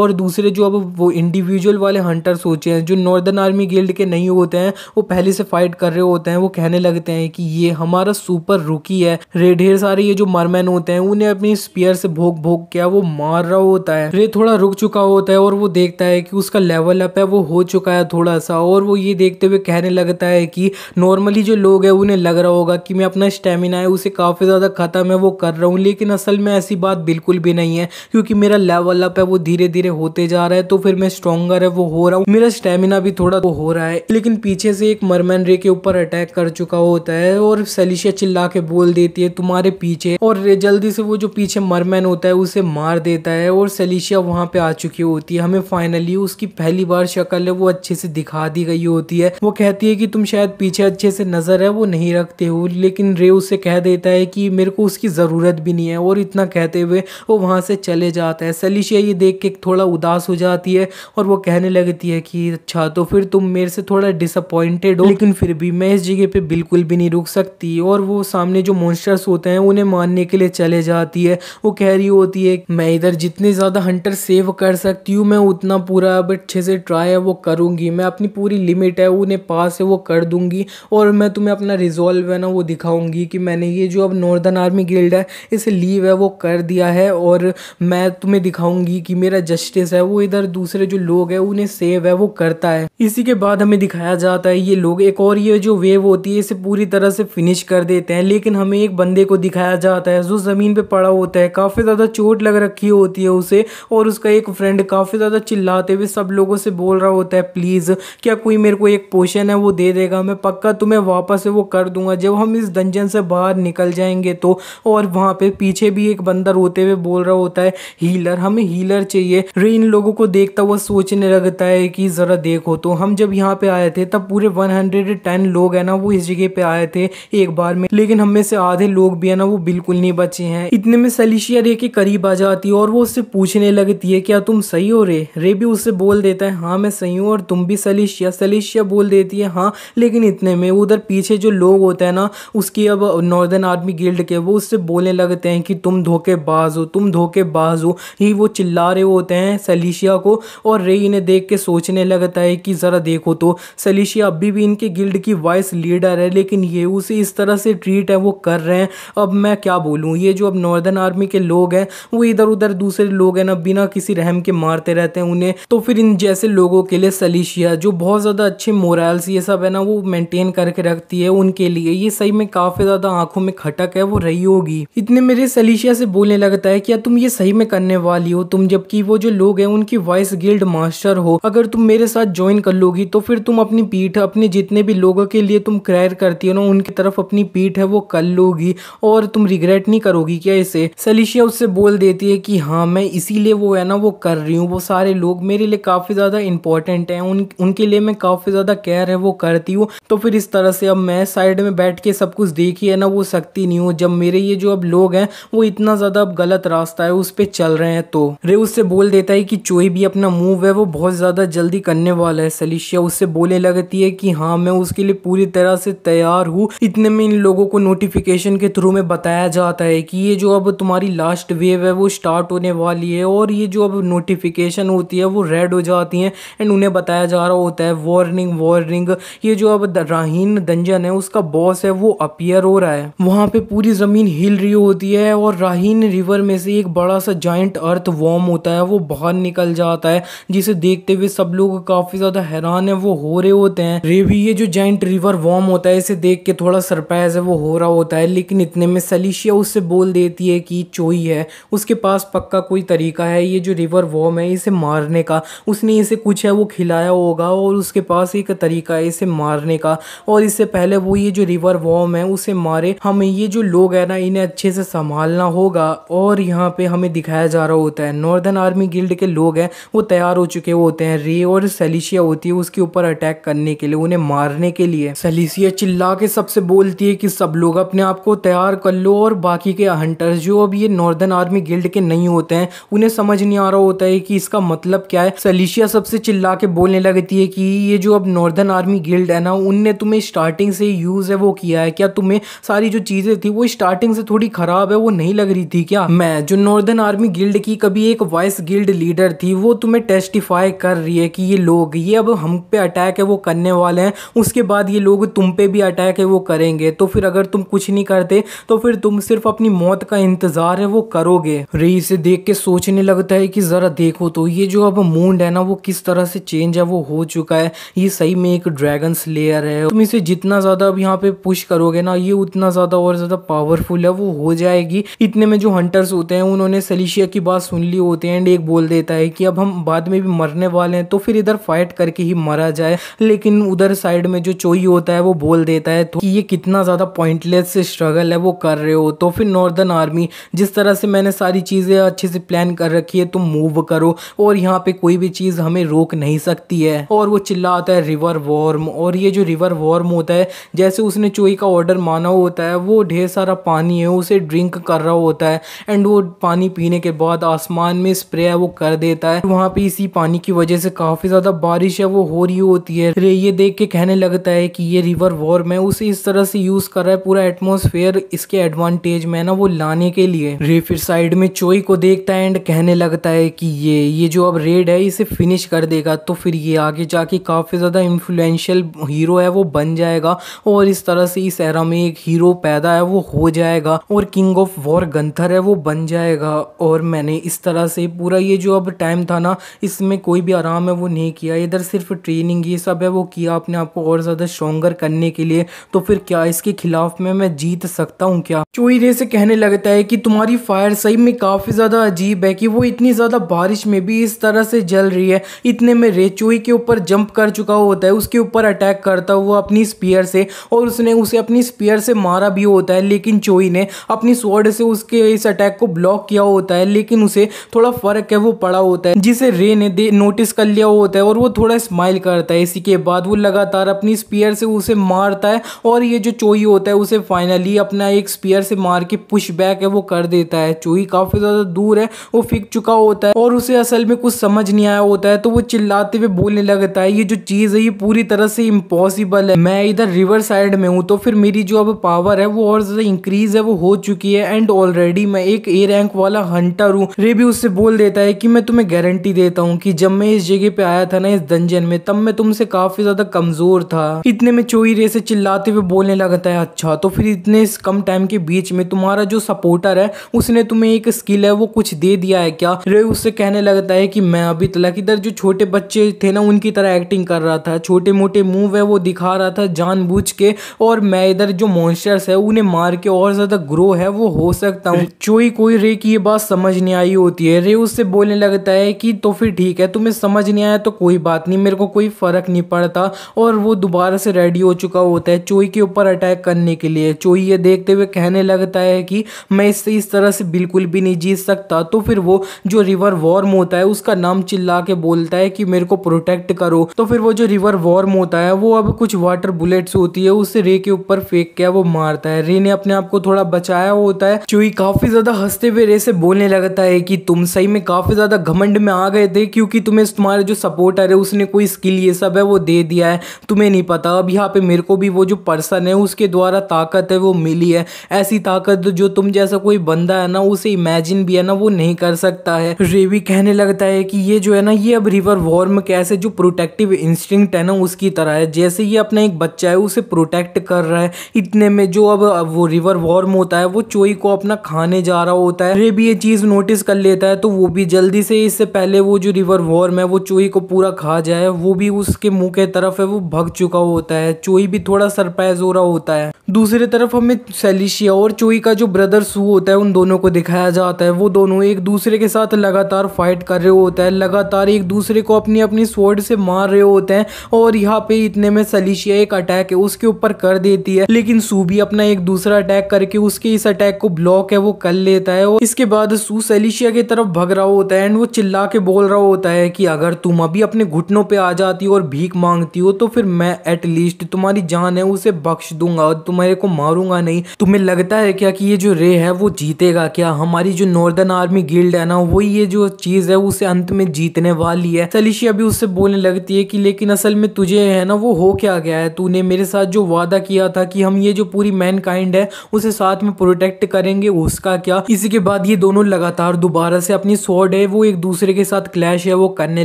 और दूसरे जो अब वो इंडिविजुअल वाले हंटर्स होते हैं जो नॉर्दर्न आर्मी गिल्ड के नहीं होते हैं वो पहले से फाइट कर रहे होते हैं वो कहने लगते हैं कि ये हमारा सुपर रुकी है रे ढेर सारे ये जो मरमैन होते हैं उन्हें अपनी स्पीयर से भोग भोग किया वो मार रहा होता है रे थोड़ा रुक चुका होता है और वो देखता है कि उसका लेवल अप है वो हो चुका है थोड़ा सा और वो ये देखते हुए कहने लगता है कि नॉर्मली जो लोग हैं उन्हें लग रहा होगा कि मैं अपना स्टेमिना है उसे काफ़ी ज़्यादा ज़्यादा ख़त्म है वो कर रहा हूँ लेकिन असल में ऐसी बात बिल्कुल भी नहीं है क्योंकि मेरा लेवल अप है वो धीरे धीरे होते जा रहा है तो फिर मैं स्ट्रॉगर है वो हो रहा हूँ मेरा स्टेमिना भी थोड़ा वो हो रहा है लेकिन पीछे से एक मरमैन रे के ऊपर अटैक कर चुका होता है और सेलिशिया चिल्ला के बोल देती है तुम्हारे पीछे और जल्दी से वो जो पीछे मरमैन होता है उसे मार देता है और सेलिशिया वहाँ पे आ चुकी होती है हमें फाइनली उसकी पहली बार शक्ल है वो अच्छे से दिखा दी गई होती है वो कहती है कि तुम शायद पीछे अच्छे से नजर है वो नहीं रखते हो लेकिन रे उसे कह देता है कि मेरे को उसकी ज़रूरत भी नहीं है और इतना कहते हुए वो वहाँ से चले जाता है सलीशिया ये देख के थोड़ा उदास हो जाती है और वो कहने लगती है कि अच्छा तो फिर तुम मेरे से थोड़ा डिसअपॉइंटेड हो लेकिन फिर भी मैं इस जगह पर बिल्कुल भी नहीं रुक सकती और वो सामने जो मॉन्स्टर्स होते हैं उन्हें मारने के लिए चले जाती है वो कह रही होती है मैं इधर जितने ज़्यादा हंटर सेव कर सकती हूँ मैं उतना पूरा अब अच्छे से ट्राई है वो करूँगी मैं अपनी पूरी लिमिट है उन्हें पास है वो कर दूँगी और मैं तुम्हें अपना रिजॉल्व है ना वो दिखाऊँगी कि मैंने ये जो अब नॉर्थ नॉर्दर्न आर्मी गिल्ड है इसे लीव है वो कर दिया है और मैं तुम्हें दिखाऊंगी कि मेरा जस्टिस है वो इधर दूसरे जो लोग है उन्हें सेव है वो करता है इसी के बाद हमें दिखाया जाता है ये लोग एक और ये जो वेव होती है इसे पूरी तरह से फिनिश कर देते हैं लेकिन हमें एक बंदे को दिखाया जाता है जो ज़मीन पर पड़ा होता है काफ़ी ज़्यादा चोट लग रखी होती है उसे और उसका एक फ्रेंड काफ़ी ज़्यादा चिल्लाते हुए सब लोगों से बोल रहा होता है प्लीज़ क्या कोई मेरे को एक पोशन है वो दे देगा मैं पक्का तुम्हें वापस वो कर दूंगा जब हम इस दंजन से बाहर निकल जाएंगे देखें तो और वहां पे पीछे भी एक बंदर होते हुए बोल रहा होता है हीलर हमें हीलर चाहिए रे इन लोगों को देखता हुआ सोचने लगता है कि ज़रा देखो तो हम जब यहाँ पे आए थे तब पूरे 110 लोग है ना वो इस जगह पे आए थे एक बार में लेकिन हमें से आधे लोग भी है ना वो बिल्कुल नहीं बचे हैं इतने में सलीशिया रे के करीब आ जाती है और वो उससे पूछने लगती है क्या तुम सही हो रे रे भी उससे बोल देता है हाँ मैं सही हूँ और तुम भी सलीशिया सलीशिया बोल देती है हाँ लेकिन इतने में उधर पीछे जो लोग होते हैं ना उसकी अब नॉर्दर्न आर्मी गिल्ड फील्ड के वो उससे बोलने लगते हैं कि तुम धोखेबाज हो तुम धोखेबाज हो ही वो चिल्ला रहे होते हैं सलीशिया को और रे इन्हें देख के सोचने लगता है कि ज़रा देखो तो सलीशिया अभी भी इनके गिल्ड की वाइस लीडर है लेकिन ये उसे इस तरह से ट्रीट है वो कर रहे हैं अब मैं क्या बोलूँ ये जो अब नॉर्दर्न आर्मी के लोग हैं वो इधर उधर दूसरे लोग हैं ना बिना किसी रहम के मारते रहते हैं उन्हें तो फिर इन जैसे लोगों के लिए सलीशिया जो बहुत ज़्यादा अच्छे मोरल्स ये सब है ना वो मेनटेन करके रखती है उनके लिए ये सही में काफ़ी ज़्यादा आँखों में खटक है वो रही होगी इतने मेरे सलीशिया से बोलने लगता है क्या तुम ये सही में करने वाली हो तुम जबकि वो जो लोग हैं उनकी वॉइस गिल्ड मास्टर हो अगर तुम मेरे साथ ज्वाइन कर लोगी तो फिर तुम अपनी पीठ अपने जितने भी लोगों के लिए तुम क्रैर करती हो ना उनकी तरफ अपनी पीठ है वो कर लोगी और तुम रिग्रेट नहीं करोगी क्या इसे सलीशिया उससे बोल देती है कि हाँ मैं इसीलिए वो है ना वो कर रही हूँ वो सारे लोग मेरे लिए काफ़ी ज़्यादा इंपॉर्टेंट है उन उनके लिए मैं काफ़ी ज़्यादा केयर है वो करती हूँ तो फिर इस तरह से अब मैं साइड में बैठ के सब कुछ देखी है ना वो सकती नहीं हूँ जब मेरे ये जो अब लोग हैं वो इतना ज़्यादा अब गलत रास्ता है उस पर चल रहे हैं तो रे उससे बोल देता है कि चोई भी अपना मूव है वो बहुत ज़्यादा जल्दी करने वाला है सलीशिया उससे बोले लगती है कि हाँ मैं उसके लिए पूरी तरह से तैयार हूँ इतने में इन लोगों को नोटिफिकेशन के थ्रू में बताया जाता है कि ये जो अब तुम्हारी लास्ट वेव है वो स्टार्ट होने वाली है और ये जो अब नोटिफिकेशन होती है वो रेड हो जाती है एंड उन्हें बताया जा रहा होता है वार्निंग वार्निंग ये जो अब राहीन दंजन है उसका बॉस है वो अपियर हो रहा है वहां पे पूरी पूरी ज़मीन हिल रही होती है और राहीन रिवर में से एक बड़ा सा जॉइंट अर्थ वॉर्म होता है वो बाहर निकल जाता है जिसे देखते हुए सब लोग काफ़ी ज़्यादा हैरान है वो हो रहे होते हैं रेवी ये जो जॉइंट रिवर वॉर्म होता है इसे देख के थोड़ा सरप्राइज है वो हो रहा होता है लेकिन इतने में सलीशिया उससे बोल देती है कि चोई है उसके पास पक्का कोई तरीका है ये जो रिवर वॉर्म है इसे मारने का उसने इसे कुछ है वो खिलाया होगा और उसके पास एक तरीका है इसे मारने का और इससे पहले वो ये जो रिवर वॉर्म है उसे मारे हमें ये जो लोग हैं ना इन्हें अच्छे से संभालना होगा और यहाँ पे हमें दिखाया जा रहा होता है नॉर्दर्न आर्मी गिल्ड के लोग हैं वो तैयार हो चुके होते हैं रे और सेलिशिया होती है उसके ऊपर अटैक करने के लिए उन्हें मारने के लिए सेलिशिया चिल्ला के सबसे बोलती है कि सब लोग अपने आप को तैयार कर लो और बाकी के हंटर्स जो अब ये नॉर्दर्न आर्मी गिल्ड के नहीं होते हैं उन्हें समझ नहीं आ रहा होता है कि इसका मतलब क्या है सेलिशिया सबसे चिल्ला के बोलने लगती है कि ये जो अब नॉर्दर्न आर्मी गिल्ड है ना उनने तुम्हें स्टार्टिंग से यूज़ है वो किया है क्या तुम्हें सारी जो चीज़ें थी वो वो स्टार्टिंग से थोड़ी खराब है वो नहीं लग रही थी क्या मैं जो नॉर्दर्न आर्मी गिल्ड की कभी एक वाइस गिल्ड लीडर थी वो तुम्हें टेस्टिफाई कर रही है कि ये लोग ये अब हम पे अटैक है वो करने वाले हैं उसके बाद ये लोग तुम पे भी अटैक है वो करेंगे तो फिर अगर तुम कुछ नहीं करते तो फिर तुम सिर्फ अपनी मौत का इंतजार है वो करोगे रही इसे देख के सोचने लगता है कि ज़रा देखो तो ये जो अब मूड है ना वो किस तरह से चेंज है वो हो चुका है ये सही में एक ड्रैगन स्लेयर है तुम इसे जितना ज़्यादा अब यहाँ पे पुश करोगे ना ये उतना ज़्यादा और ज़्यादा पावरफुल है वो हो जाएगी इतने में जो हंटर्स होते हैं उन्होंने सलीशिया की बात सुन ली होती है एंड एक बोल देता है कि अब हम बाद में भी मरने वाले हैं तो फिर इधर फाइट करके ही मरा जाए लेकिन उधर साइड में जो चोई होता है वो बोल देता है तो कि ये कितना ज़्यादा पॉइंटलेस स्ट्रगल है वो कर रहे हो तो फिर नॉर्दर्न आर्मी जिस तरह से मैंने सारी चीज़ें अच्छे से प्लान कर रखी है तुम मूव करो और यहाँ पे कोई भी चीज़ हमें रोक नहीं सकती है और वो चिल्ला आता है रिवर वॉर्म और ये जो रिवर वॉर्म होता है जैसे उसने चोई का ऑर्डर माना होता है वो ढेर सारा पानी है उसे ड्रिंक कर रहा होता है एंड वो पानी पीने के बाद आसमान में स्प्रे है वो कर देता है वहाँ पे इसी पानी की वजह से काफ़ी ज़्यादा बारिश है वो हो रही होती है रे ये देख के कहने लगता है कि ये रिवर वॉर्म है उसे इस तरह से यूज़ कर रहा है पूरा एटमोसफेयर इसके एडवांटेज में ना वो लाने के लिए रे फिर साइड में चोई को देखता है एंड कहने लगता है कि ये ये जो अब रेड है इसे फिनिश कर देगा तो फिर ये आगे जाके काफ़ी ज़्यादा इन्फ्लुएंशियल हीरो है वो बन जाएगा और इस तरह से इस एरा में एक हीरो पैदा है वो हो जाएगा और किंग ऑफ वॉर गंथर है वो बन जाएगा और मैंने इस तरह से पूरा ये जो अब टाइम था ना इसमें कोई भी आराम है वो नहीं किया इधर सिर्फ ट्रेनिंग ये सब है वो किया अपने आप को और ज़्यादा स्ट्रॉन्गर करने के लिए तो फिर क्या इसके खिलाफ में मैं जीत सकता हूँ क्या चोई रे से कहने लगता है कि तुम्हारी फायर सही में काफ़ी ज़्यादा अजीब है कि वो इतनी ज़्यादा बारिश में भी इस तरह से जल रही है इतने में चोई के ऊपर जंप कर चुका होता है उसके ऊपर अटैक करता हुआ अपनी स्पीयर से और उसने उसे अपनी स्पीयर से मारा भी होता है लेकिन लेकिन चोई ने अपनी स्वॉर्ड से उसके इस अटैक को ब्लॉक किया होता है लेकिन उसे थोड़ा फर्क है वो पड़ा होता है जिसे रे ने नोटिस कर लिया होता है और वो थोड़ा स्माइल करता है इसी के बाद वो लगातार अपनी स्पीयर से उसे मारता है और ये जो चोई होता है उसे फाइनली अपना एक स्पीयर से मार के पुश बैक है वो कर देता है चोई काफ़ी ज़्यादा दूर है वो फिक चुका होता है और उसे असल में कुछ समझ नहीं आया होता है तो वो चिल्लाते हुए बोलने लगता है ये जो चीज़ है ये पूरी तरह से इम्पॉसिबल है मैं इधर रिवर साइड में हूँ तो फिर मेरी जो अब पावर है वो और ज़्यादा इंक्रीज है वो हो चुकी है एंड ऑलरेडी मैं एक ए रैंक वाला हंटर हूँ रे भी उससे बोल देता है कि मैं तुम्हें गारंटी देता हूँ कि जब मैं इस जगह पे आया था ना इस दंजन में तब मैं तुमसे काफी ज्यादा कमजोर था इतने में चोई रे से चिल्लाते हुए बोलने लगा था अच्छा तो फिर इतने कम टाइम के बीच में तुम्हारा जो सपोर्टर है उसने तुम्हें एक स्किल है वो कुछ दे दिया है क्या रे उससे कहने लगता है कि मैं अभी तलक इधर जो छोटे बच्चे थे ना उनकी तरह एक्टिंग कर रहा था छोटे मोटे मूव है वो दिखा रहा था जानबूझ के और मैं इधर जो मॉन्स्टर्स है उन्हें मार के और ज़्यादा ग्रो है वो हो सकता हूँ चोई कोई रे की ये बात समझ नहीं आई होती है रे उससे बोलने लगता है कि तो फिर ठीक है तुम्हें समझ नहीं आया तो कोई बात नहीं मेरे को कोई फ़र्क नहीं पड़ता और वो दोबारा से रेडी हो चुका होता है चोई के ऊपर अटैक करने के लिए चोई ये देखते हुए कहने लगता है कि मैं इससे इस तरह से बिल्कुल भी नहीं जीत सकता तो फिर वो जो रिवर वॉर्म होता है उसका नाम चिल्ला के बोलता है कि मेरे को प्रोटेक्ट करो तो फिर वो जो रिवर वॉर्म होता है वो अब कुछ वाटर बुलेट्स होती है उससे रे के ऊपर फेंक के वो मारता है रे ने अपने आप को थोड़ा बचाया होता है चोई काफी ज्यादा हंसते हुए रे से बोलने लगता है कि तुम सही में काफी ज्यादा घमंड में आ गए थे क्योंकि तुम्हें तुम्हारे जो सपोर्टर है उसने कोई स्किल ये सब है वो दे दिया है तुम्हें नहीं पता अब यहाँ पे मेरे को भी वो जो पर्सन है उसके द्वारा ताकत है वो मिली है ऐसी ताकत जो तुम जैसा कोई बंदा है ना उसे इमेजिन भी है ना वो नहीं कर सकता है रेवी कहने लगता है कि ये जो है ना ये अब रिवर वॉर्म कैसे जो प्रोटेक्टिव इंस्टिंग है ना उसकी तरह है जैसे ये अपना एक बच्चा है उसे प्रोटेक्ट कर रहा है इतने में जो अब वो रिवर वॉर्म होता है वो चोई को अपना खाने जा रहा होता है रे भी ये चीज़ नोटिस कर लेता है तो वो भी जल्दी से इससे पहले वो जो रिवर वॉर्म है वो चोई को पूरा खा जाए वो भी उसके मुंह के तरफ है वो भग चुका होता है चोई भी थोड़ा सरप्राइज हो रहा होता है दूसरी तरफ हमें सेलिशिया और चोई का जो ब्रदर सू होता है उन दोनों को दिखाया जाता है वो दोनों एक दूसरे के साथ लगातार फाइट कर रहे होता है लगातार एक दूसरे को अपनी अपनी स्वर्ड से मार रहे होते हैं और यहाँ पे इतने में सलिशिया एक अटैक है उसके ऊपर कर देती है लेकिन सू भी अपना एक दूसरा अटैक करके उसके इस अटैक को ब्लॉक है वो कर लेता है और इसके बाद सूस एलिशिया की तरफ भग रहा होता है एंड वो चिल्ला के बोल रहा होता है कि अगर तुम अभी अपने घुटनों पे आ जाती हो और भीख मांगती हो तो फिर मैं एटलीस्ट तुम्हारी जान है उसे बख्श दूंगा और तुम्हारे को मारूंगा नहीं तुम्हें लगता है क्या कि ये जो रे है वो जीतेगा क्या हमारी जो नॉर्दर्न आर्मी गिल्ड है ना वही ये जो चीज़ है उसे अंत में जीतने वाली है सलिशिया भी उससे बोलने लगती है कि लेकिन असल में तुझे है ना वो हो क्या गया है तूने मेरे साथ जो वादा किया था कि हम ये जो पूरी मैनकाइंड है उसे साथ में प्रोटेक्ट करेंगे उसका क्या इसी के बाद ये दोनों लगातार दोबारा से अपनी स्वॉर्ड है वो एक दूसरे के साथ क्लैश है वो करने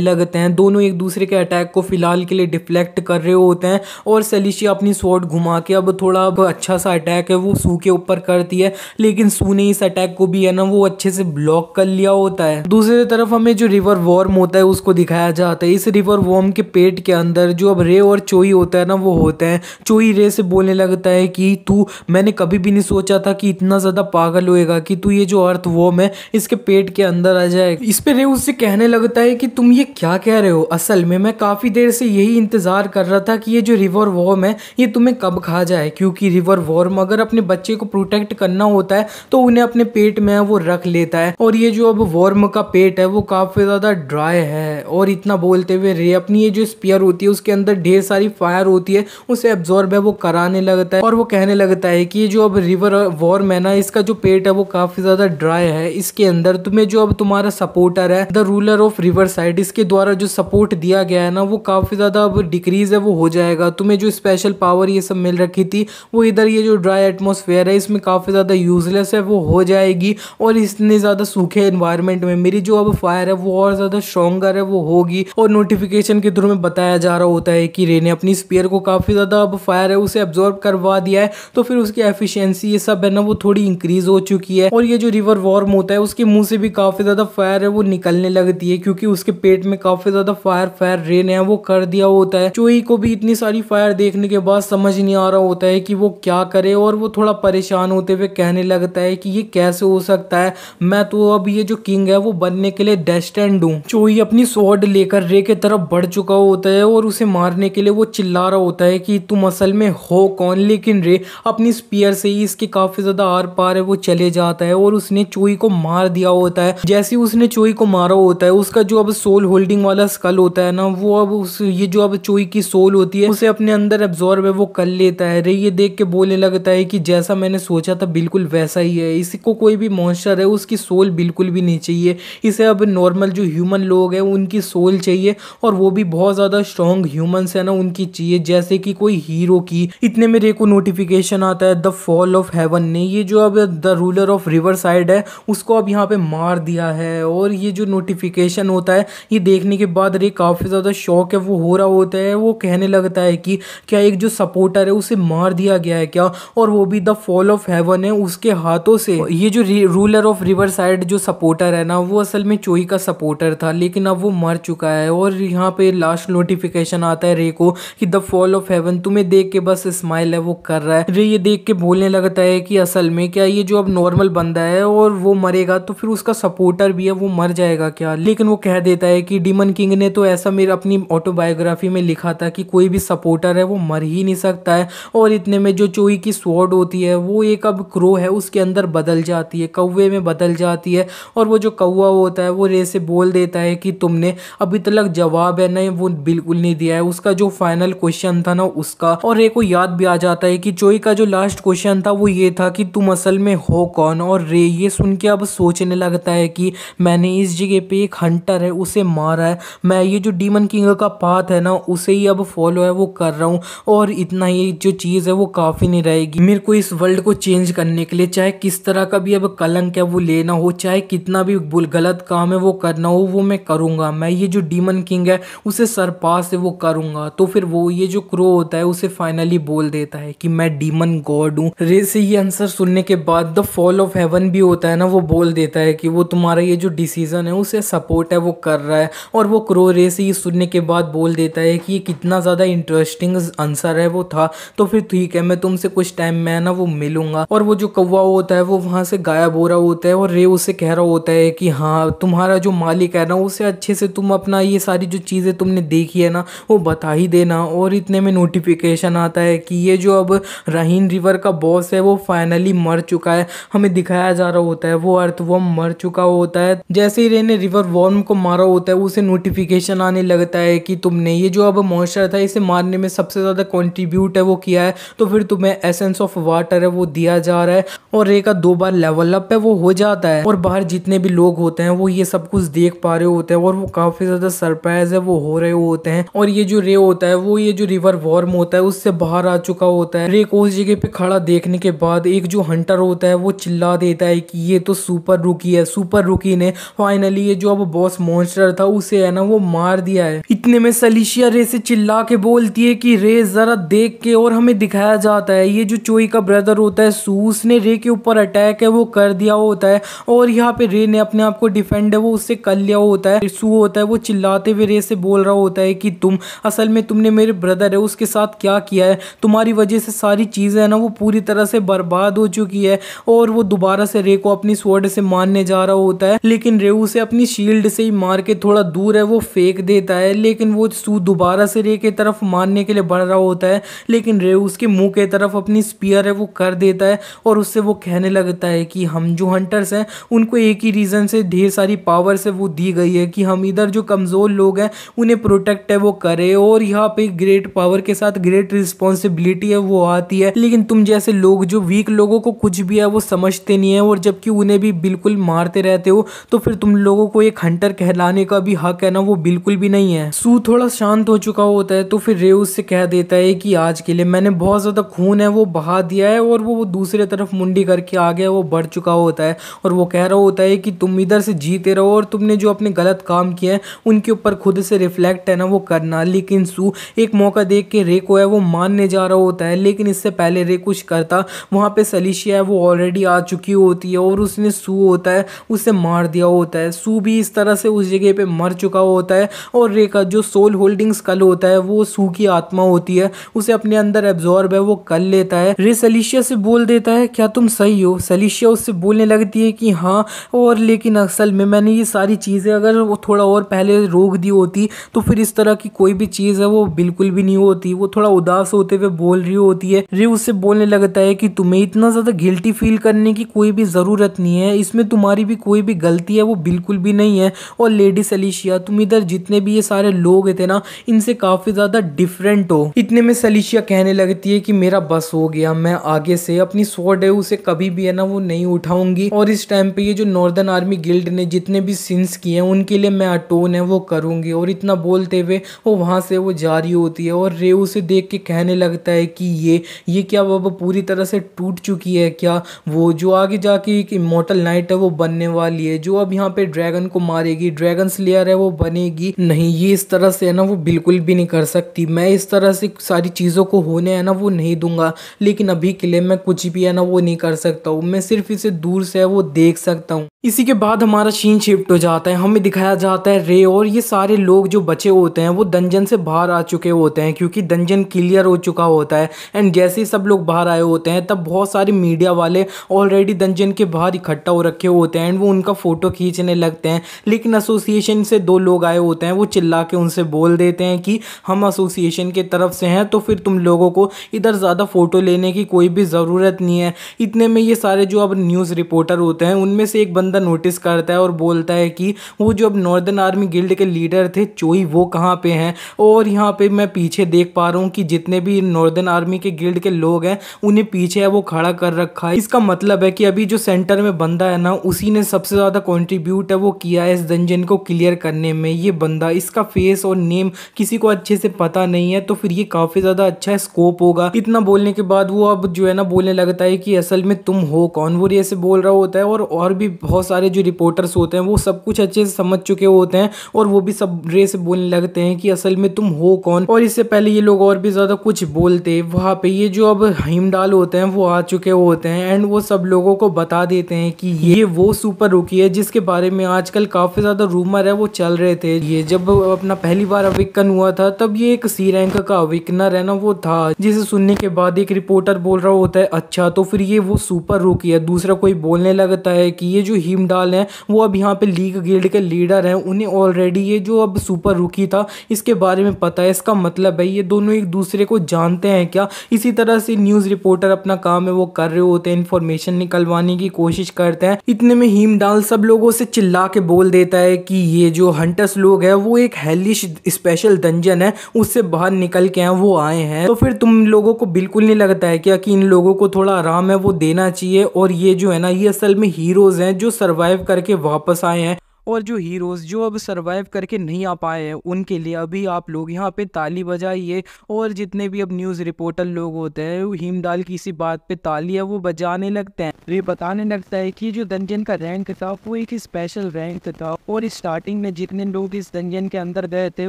लगते हैं दोनों एक दूसरे के अटैक को फिलहाल के लिए डिफ्लेक्ट कर रहे होते हैं और सेलिशिया अपनी स्वॉर्ड घुमा के अब थोड़ा अब अच्छा सा अटैक है वो सू के ऊपर करती है लेकिन सू ने इस अटैक को भी है ना वो अच्छे से ब्लॉक कर लिया होता है दूसरी तरफ हमें जो रिवर वॉर्म होता है उसको दिखाया जाता है इस रिवर वॉर्म के पेट के अंदर जो अब रे और चोई होता है ना वो होते हैं चोई रे से बोलने लगता है कि तू मैंने कभी कभी भी नहीं सोचा था कि इतना ज़्यादा पागल होएगा कि तू ये जो अर्थ वॉम है इसके पेट के अंदर आ जाए इस पर रे उससे कहने लगता है कि तुम ये क्या कह रहे हो असल में मैं काफ़ी देर से यही इंतज़ार कर रहा था कि ये जो रिवर वॉम है ये तुम्हें कब खा जाए क्योंकि रिवर वॉर्म अगर अपने बच्चे को प्रोटेक्ट करना होता है तो उन्हें अपने पेट में वो रख लेता है और ये जो अब वॉर्म का पेट है वो काफ़ी ज़्यादा ड्राई है और इतना बोलते हुए रे अपनी ये जो स्पियर होती है उसके अंदर ढेर सारी फायर होती है उसे एब्जॉर्ब है वो कराने लगता है और वो कहने लगता है कि ये जो अब रिवर वॉर मैन ना इसका जो पेट है वो काफी ज्यादा ड्राई है इसके अंदर तुम्हें जो अब तुम्हारा सपोर्टर है the ruler of river side इसके द्वारा जो सपोर्ट दिया गया है ना वो काफी ज्यादा अब डिक्रीज है वो हो जाएगा तुम्हें जो स्पेशल पावर ये सब मिल रखी थी वो इधर ये जो ड्राई एटमोसफेयर है इसमें काफी ज्यादा यूजलेस है वो हो जाएगी और इतने ज्यादा सूखे इन्वायरमेंट में मेरी जो अब फायर है वो और ज्यादा स्ट्रॉन्गर है वो होगी और नोटिफिकेशन के थ्रू में बताया जा रहा होता है कि रे ने अपनी स्पेयर को काफी ज्यादा अब फायर है उसे एब्जॉर्ब करवा दिया है तो फिर उसकी एफिशिय एफिशिएंसी ये सब है ना वो थोड़ी इंक्रीज हो चुकी है और ये जो रिवर वॉर्म होता है उसके मुंह से भी काफी ज्यादा फायर है वो निकलने लगती है क्योंकि उसके पेट में काफी ज्यादा फायर फायर रेन है वो कर दिया होता है चोई को भी इतनी सारी फायर देखने के बाद समझ नहीं आ रहा होता है कि वो क्या करे और वो थोड़ा परेशान होते हुए कहने लगता है कि ये कैसे हो सकता है मैं तो अब ये जो किंग है वो बनने के लिए डेस्टेंड हूँ चोई अपनी सोड लेकर रे के तरफ बढ़ चुका होता है और उसे मारने के लिए वो चिल्ला रहा होता है कि तुम असल में हो कौन लेकिन रे अपनी स्पीयर से जैसे ही इसके काफी ज्यादा आर पार है वो चले जाता है और उसने चोई को मार दिया होता है जैसे ही उसने चोई को मारा होता है उसका जो अब सोल होल्डिंग वाला स्कल होता है ना वो अब उस ये जो अब चोई की सोल होती है उसे अपने अंदर एब्जॉर्ब है वो कर लेता है रही ये देख के बोलने लगता है की जैसा मैंने सोचा था बिल्कुल वैसा ही है इसको कोई भी मॉन्स्टर है उसकी सोल बिल्कुल भी नहीं चाहिए इसे अब नॉर्मल जो ह्यूमन लोग हैं उनकी सोल चाहिए और वो भी बहुत ज़्यादा स्ट्रॉन्ग ह्यूमन है ना उनकी चाहिए जैसे कि कोई हीरो की इतने में रे को नोटिफिकेशन आता है द फॉल ऑफ हेवन ने ये जो अब the ruler of river side है उसको अब यहाँ पे मार दिया है और ये जो नोटिफिकेशन होता है ये देखने के बाद रे काफ़ी ज़्यादा शौक है वो हो रहा होता है वो कहने लगता है कि क्या एक जो सपोर्टर है उसे मार दिया गया है क्या और वो भी द फॉल ऑफ हेवन है उसके हाथों से ये जो रूलर ऑफ रिवर साइड जो सपोर्टर है ना वो असल में चोई का सपोर्टर था लेकिन अब वो मर चुका है और यहाँ पे लास्ट नोटिफिकेशन आता है रे को कि द फॉल ऑफ हेवन तुम्हें देख के बस स्माइल है वो कर रहा है रे ये देख के बोल बोलने लगता है कि असल में क्या ये जो अब नॉर्मल बंदा है और वो मरेगा तो फिर उसका सपोर्टर भी है वो मर जाएगा क्या लेकिन वो कह देता है कि डिमन किंग ने तो ऐसा मेरे अपनी ऑटोबायोग्राफी में लिखा था कि कोई भी सपोर्टर है वो मर ही नहीं सकता है और इतने में जो चोई की स्वॉर्ड होती है वो एक अब क्रो है उसके अंदर बदल जाती है कौवे में बदल जाती है और वो जो कौवा होता है वो रे से बोल देता है कि तुमने अभी तक जवाब है ना वो बिल्कुल नहीं दिया है उसका जो फाइनल क्वेश्चन था ना उसका और रे को याद भी आ जाता है कि चोई का जो लास्ट क्वेश्चन क्वेश्चन था वो ये था कि तुम असल में हो कौन और रे ये सुन के अब सोचने लगता है कि मैंने इस जगह पे एक हंटर है उसे मारा है मैं ये जो डीमन किंग का पाथ है ना उसे ही अब फॉलो है वो कर रहा हूँ और इतना ही जो चीज़ है वो काफ़ी नहीं रहेगी मेरे को इस वर्ल्ड को चेंज करने के लिए चाहे किस तरह का भी अब कलंक है वो लेना हो चाहे कितना भी गलत काम है वो करना हो वो मैं करूँगा मैं ये जो डीमन किंग है उसे सरपास से वो करूँगा तो फिर वो ये जो क्रो होता है उसे फाइनली बोल देता है कि मैं डीमन गॉड हूँ रे से ये आंसर सुनने के बाद द फॉल ऑफ हेवन भी होता है ना वो बोल देता है कि वो तुम्हारा ये जो डिसीज़न है उसे सपोर्ट है वो कर रहा है और वो क्रो रे से ये सुनने के बाद बोल देता है कि ये कितना ज़्यादा इंटरेस्टिंग आंसर है वो था तो फिर ठीक है मैं तुमसे कुछ टाइम में ना वो मिलूंगा और वो जो कौवा होता है वो वहाँ से गायब हो रहा होता है और रे उसे कह रहा होता है कि हाँ तुम्हारा जो मालिक है ना उसे अच्छे से तुम अपना ये सारी जो चीज़ें तुमने देखी है ना वो बता ही देना और इतने में नोटिफिकेशन आता है कि ये जो अब राहीन रिवर का बॉस है वो फाइनली मर चुका है हमें दिखाया जा रहा होता है वो अर्थ वो मर चुका होता है जैसे ही रे ने रिवर वॉर्म को मारा होता है उसे नोटिफिकेशन आने लगता है कि तुमने ये जो अब मॉइस्चर था इसे मारने में सबसे ज़्यादा कॉन्ट्रीब्यूट है वो किया है तो फिर तुम्हें एसेंस ऑफ वाटर है वो दिया जा रहा है और रे का दो बार लेवल अप है वो हो जाता है और बाहर जितने भी लोग होते हैं वो ये सब कुछ देख पा रहे होते हैं और वो काफ़ी ज़्यादा सरप्राइज है वो हो रहे होते हैं और ये जो रे होता है वो ये जो रिवर वॉर्म होता है उससे बाहर आ चुका होता है रे को उस जगह पे खड़ा देख देखने के बाद एक जो हंटर होता है वो चिल्ला देता है कि ये तो सुपर रुकी है सुपर रुकी ने फाइनली ये जो अब बॉस मॉन्स्टर था उसे है ना वो मार दिया है इतने में सलीशिया रे से चिल्ला के बोलती है कि रे जरा देख के और हमें दिखाया जाता है ये जो चोई का ब्रदर होता है सूस ने रे के ऊपर अटैक है वो कर दिया होता है और यहाँ पे रे ने अपने आप को डिफेंड है वो उससे कर लिया होता है सू होता है वो चिल्लाते हुए रे से बोल रहा होता है कि तुम असल में तुमने मेरे ब्रदर है उसके साथ क्या किया है तुम्हारी वजह से सारी चीज़ें है ना वो पूरी तरह से बर्बाद हो चुकी है और वो दोबारा से रे को अपनी स्वर्ड से मारने जा रहा होता है लेकिन रे उसे अपनी शील्ड से ही मार के थोड़ा दूर है वो फेंक देता है लेकिन वो सू दोबारा से रे के तरफ मारने के लिए बढ़ रहा होता है लेकिन रे उसके मुंह के तरफ अपनी स्पीयर है वो कर देता है और उससे वो कहने लगता है कि हम जो हंटर्स हैं उनको एक ही रीज़न से ढेर सारी पावर से वो दी गई है कि हम इधर जो कमज़ोर लोग हैं उन्हें प्रोटेक्ट है वो करे और यहाँ पे ग्रेट पावर के साथ ग्रेट रिस्पॉन्सिबिलिटी है वो आती है लेकिन तुम जैसे लोग जो वीक लोगों को कुछ भी है वो समझते नहीं है और जबकि उन्हें भी बिल्कुल मारते रहते हो तो फिर तुम लोगों को एक हंटर कहलाने का भी हक है ना वो बिल्कुल भी नहीं है सू थोड़ा शांत हो चुका होता है तो फिर रे उससे कह देता है कि आज के लिए मैंने बहुत ज़्यादा खून है वो बहा दिया है और वो दूसरे तरफ मुंडी करके आ गया वो बढ़ चुका होता है और वो कह रहा होता है कि तुम इधर से जीते रहो और तुमने जो अपने गलत काम किए हैं उनके ऊपर खुद से रिफ्लेक्ट है ना वो करना लेकिन सू एक मौका देख के रे को है वो मानने जा रहा होता है लेकिन इससे पहले रे कुछ कर करता वहाँ पे सलीशिया है वो ऑलरेडी आ चुकी होती है और उसने सू होता है उसे मार दिया होता है सू भी इस तरह से उस जगह पे मर चुका होता है और रे का जो सोल होल्डिंग स्कल होता है वो सू की आत्मा होती है उसे अपने अंदर एब्जॉर्ब है वो कर लेता है रे सलीशिया से बोल देता है क्या तुम सही हो सलीशिया उससे बोलने लगती है कि हाँ और लेकिन असल में मैंने ये सारी चीज़ें अगर वो थोड़ा और पहले रोक दी होती तो फिर इस तरह की कोई भी चीज़ है वो बिल्कुल भी नहीं होती वो थोड़ा उदास होते हुए बोल रही होती है रे उससे बोलने लग कहता है कि तुम्हें इतना ज़्यादा गिल्टी फील करने की कोई भी ज़रूरत नहीं है इसमें तुम्हारी भी कोई भी गलती है वो बिल्कुल भी नहीं है और लेडी सलीशिया तुम इधर जितने भी ये सारे लोग थे ना इनसे काफ़ी ज़्यादा डिफरेंट हो इतने में सलीशिया कहने लगती है कि मेरा बस हो गया मैं आगे से अपनी सोड है उसे कभी भी है ना वो नहीं उठाऊंगी और इस टाइम पे ये जो नॉर्दर्न आर्मी गिल्ड ने जितने भी सिंस किए हैं उनके लिए मैं अटोन है वो करूँगी और इतना बोलते हुए वो वहाँ से वो जारी होती है और रेऊ उसे देख के कहने लगता है कि ये ये क्या बाबा पूरी पूरी तरह से टूट चुकी है क्या वो जो आगे जाके एक इमोटल नाइट है वो बनने वाली है जो अब यहाँ पे ड्रैगन को मारेगी ड्रैगन स्लेयर है वो बनेगी नहीं ये इस तरह से है ना वो बिल्कुल भी नहीं कर सकती मैं इस तरह से सारी चीज़ों को होने है ना वो नहीं दूंगा लेकिन अभी के लिए मैं कुछ भी है ना वो नहीं कर सकता हूँ मैं सिर्फ इसे दूर से वो देख सकता हूँ इसी के बाद हमारा शीन शिफ्ट हो जाता है हमें दिखाया जाता है रे और ये सारे लोग जो बचे होते हैं वो दंजन से बाहर आ चुके होते हैं क्योंकि दंजन क्लियर हो चुका होता है एंड जैसे ही सब लोग बाहर आए होते हैं तब बहुत सारे मीडिया वाले ऑलरेडी दंजन के बाहर इकट्ठा हो रखे होते हैं एंड वो उनका फ़ोटो खींचने लगते हैं लेकिन एसोसिएशन से दो लोग आए होते हैं वो चिल्ला के उनसे बोल देते हैं कि हम एसोसिएशन के तरफ से हैं तो फिर तुम लोगों को इधर ज़्यादा फ़ोटो लेने की कोई भी ज़रूरत नहीं है इतने में ये सारे जो अब न्यूज़ रिपोर्टर होते हैं उनमें से एक बंदा नोटिस करता है और बोलता है कि वो जो अब नॉर्दर्न आर्मी गिल्ड के लीडर थे चोई वो कहाँ पे हैं और यहाँ पे मैं पीछे देख पा रहा हूँ कि जितने भी नॉर्दर्न आर्मी के गिल्ड के लोग हैं उन्हें जिसने पीछे है वो खड़ा कर रखा है इसका मतलब है कि अभी जो सेंटर में बंदा है ना उसी ने सबसे ज़्यादा कॉन्ट्रीब्यूट है वो किया है इस डंजन को क्लियर करने में ये बंदा इसका फेस और नेम किसी को अच्छे से पता नहीं है तो फिर ये काफ़ी ज़्यादा अच्छा स्कोप होगा इतना बोलने के बाद वो अब जो है ना बोलने लगता है कि असल में तुम हो कौन वो ऐसे बोल रहा होता है और और भी बहुत सारे जो रिपोर्टर्स होते हैं वो सब कुछ अच्छे से समझ चुके होते हैं और वो भी सब रे से बोलने लगते हैं कि असल में तुम हो कौन और इससे पहले ये लोग और भी ज़्यादा कुछ बोलते वहां पे ये जो अब हिमडाल सवाल होते हैं वो आ चुके होते हैं एंड वो सब लोगों को बता देते हैं कि ये वो सुपर रुकी है जिसके बारे में आजकल काफ़ी ज़्यादा रूमर है वो चल रहे थे ये जब अपना पहली बार अविकन हुआ था तब ये एक सी रैंक का अविकनर है ना वो था जिसे सुनने के बाद एक रिपोर्टर बोल रहा होता है अच्छा तो फिर ये वो सुपर रुकी है दूसरा कोई बोलने लगता है कि ये जो हिम डाल है वो अब यहाँ पे लीग गिल्ड के लीडर है उन्हें ऑलरेडी ये जो अब सुपर रुकी था इसके बारे में पता है इसका मतलब है ये दोनों एक दूसरे को जानते हैं क्या इसी तरह से न्यूज़ रिपोर्ट रिपोर्टर अपना काम है वो कर रहे होते हैं इन्फॉर्मेशन निकलवाने की कोशिश करते हैं इतने में हीम डाल सब लोगों से चिल्ला के बोल देता है कि ये जो हंटर्स लोग हैं वो एक हेलिश स्पेशल दंजन है उससे बाहर निकल के हैं वो आए हैं तो फिर तुम लोगों को बिल्कुल नहीं लगता है क्या कि इन लोगों को थोड़ा आराम है वो देना चाहिए और ये जो है ना ये असल में हीरोज हैं जो सर्वाइव करके वापस आए हैं और जो हीरोज़ जो अब सर्वाइव करके नहीं आ पाए हैं उनके लिए अभी आप लोग यहाँ पे ताली बजाइए और जितने भी अब न्यूज़ रिपोर्टर लोग होते हैं वो हिमडाल की इसी बात पे ताली है वो बजाने लगते हैं ये बताने लगता है कि जो दंजन का रैंक था वो एक स्पेशल रैंक था और स्टार्टिंग में जितने लोग इस दंजन के अंदर गए थे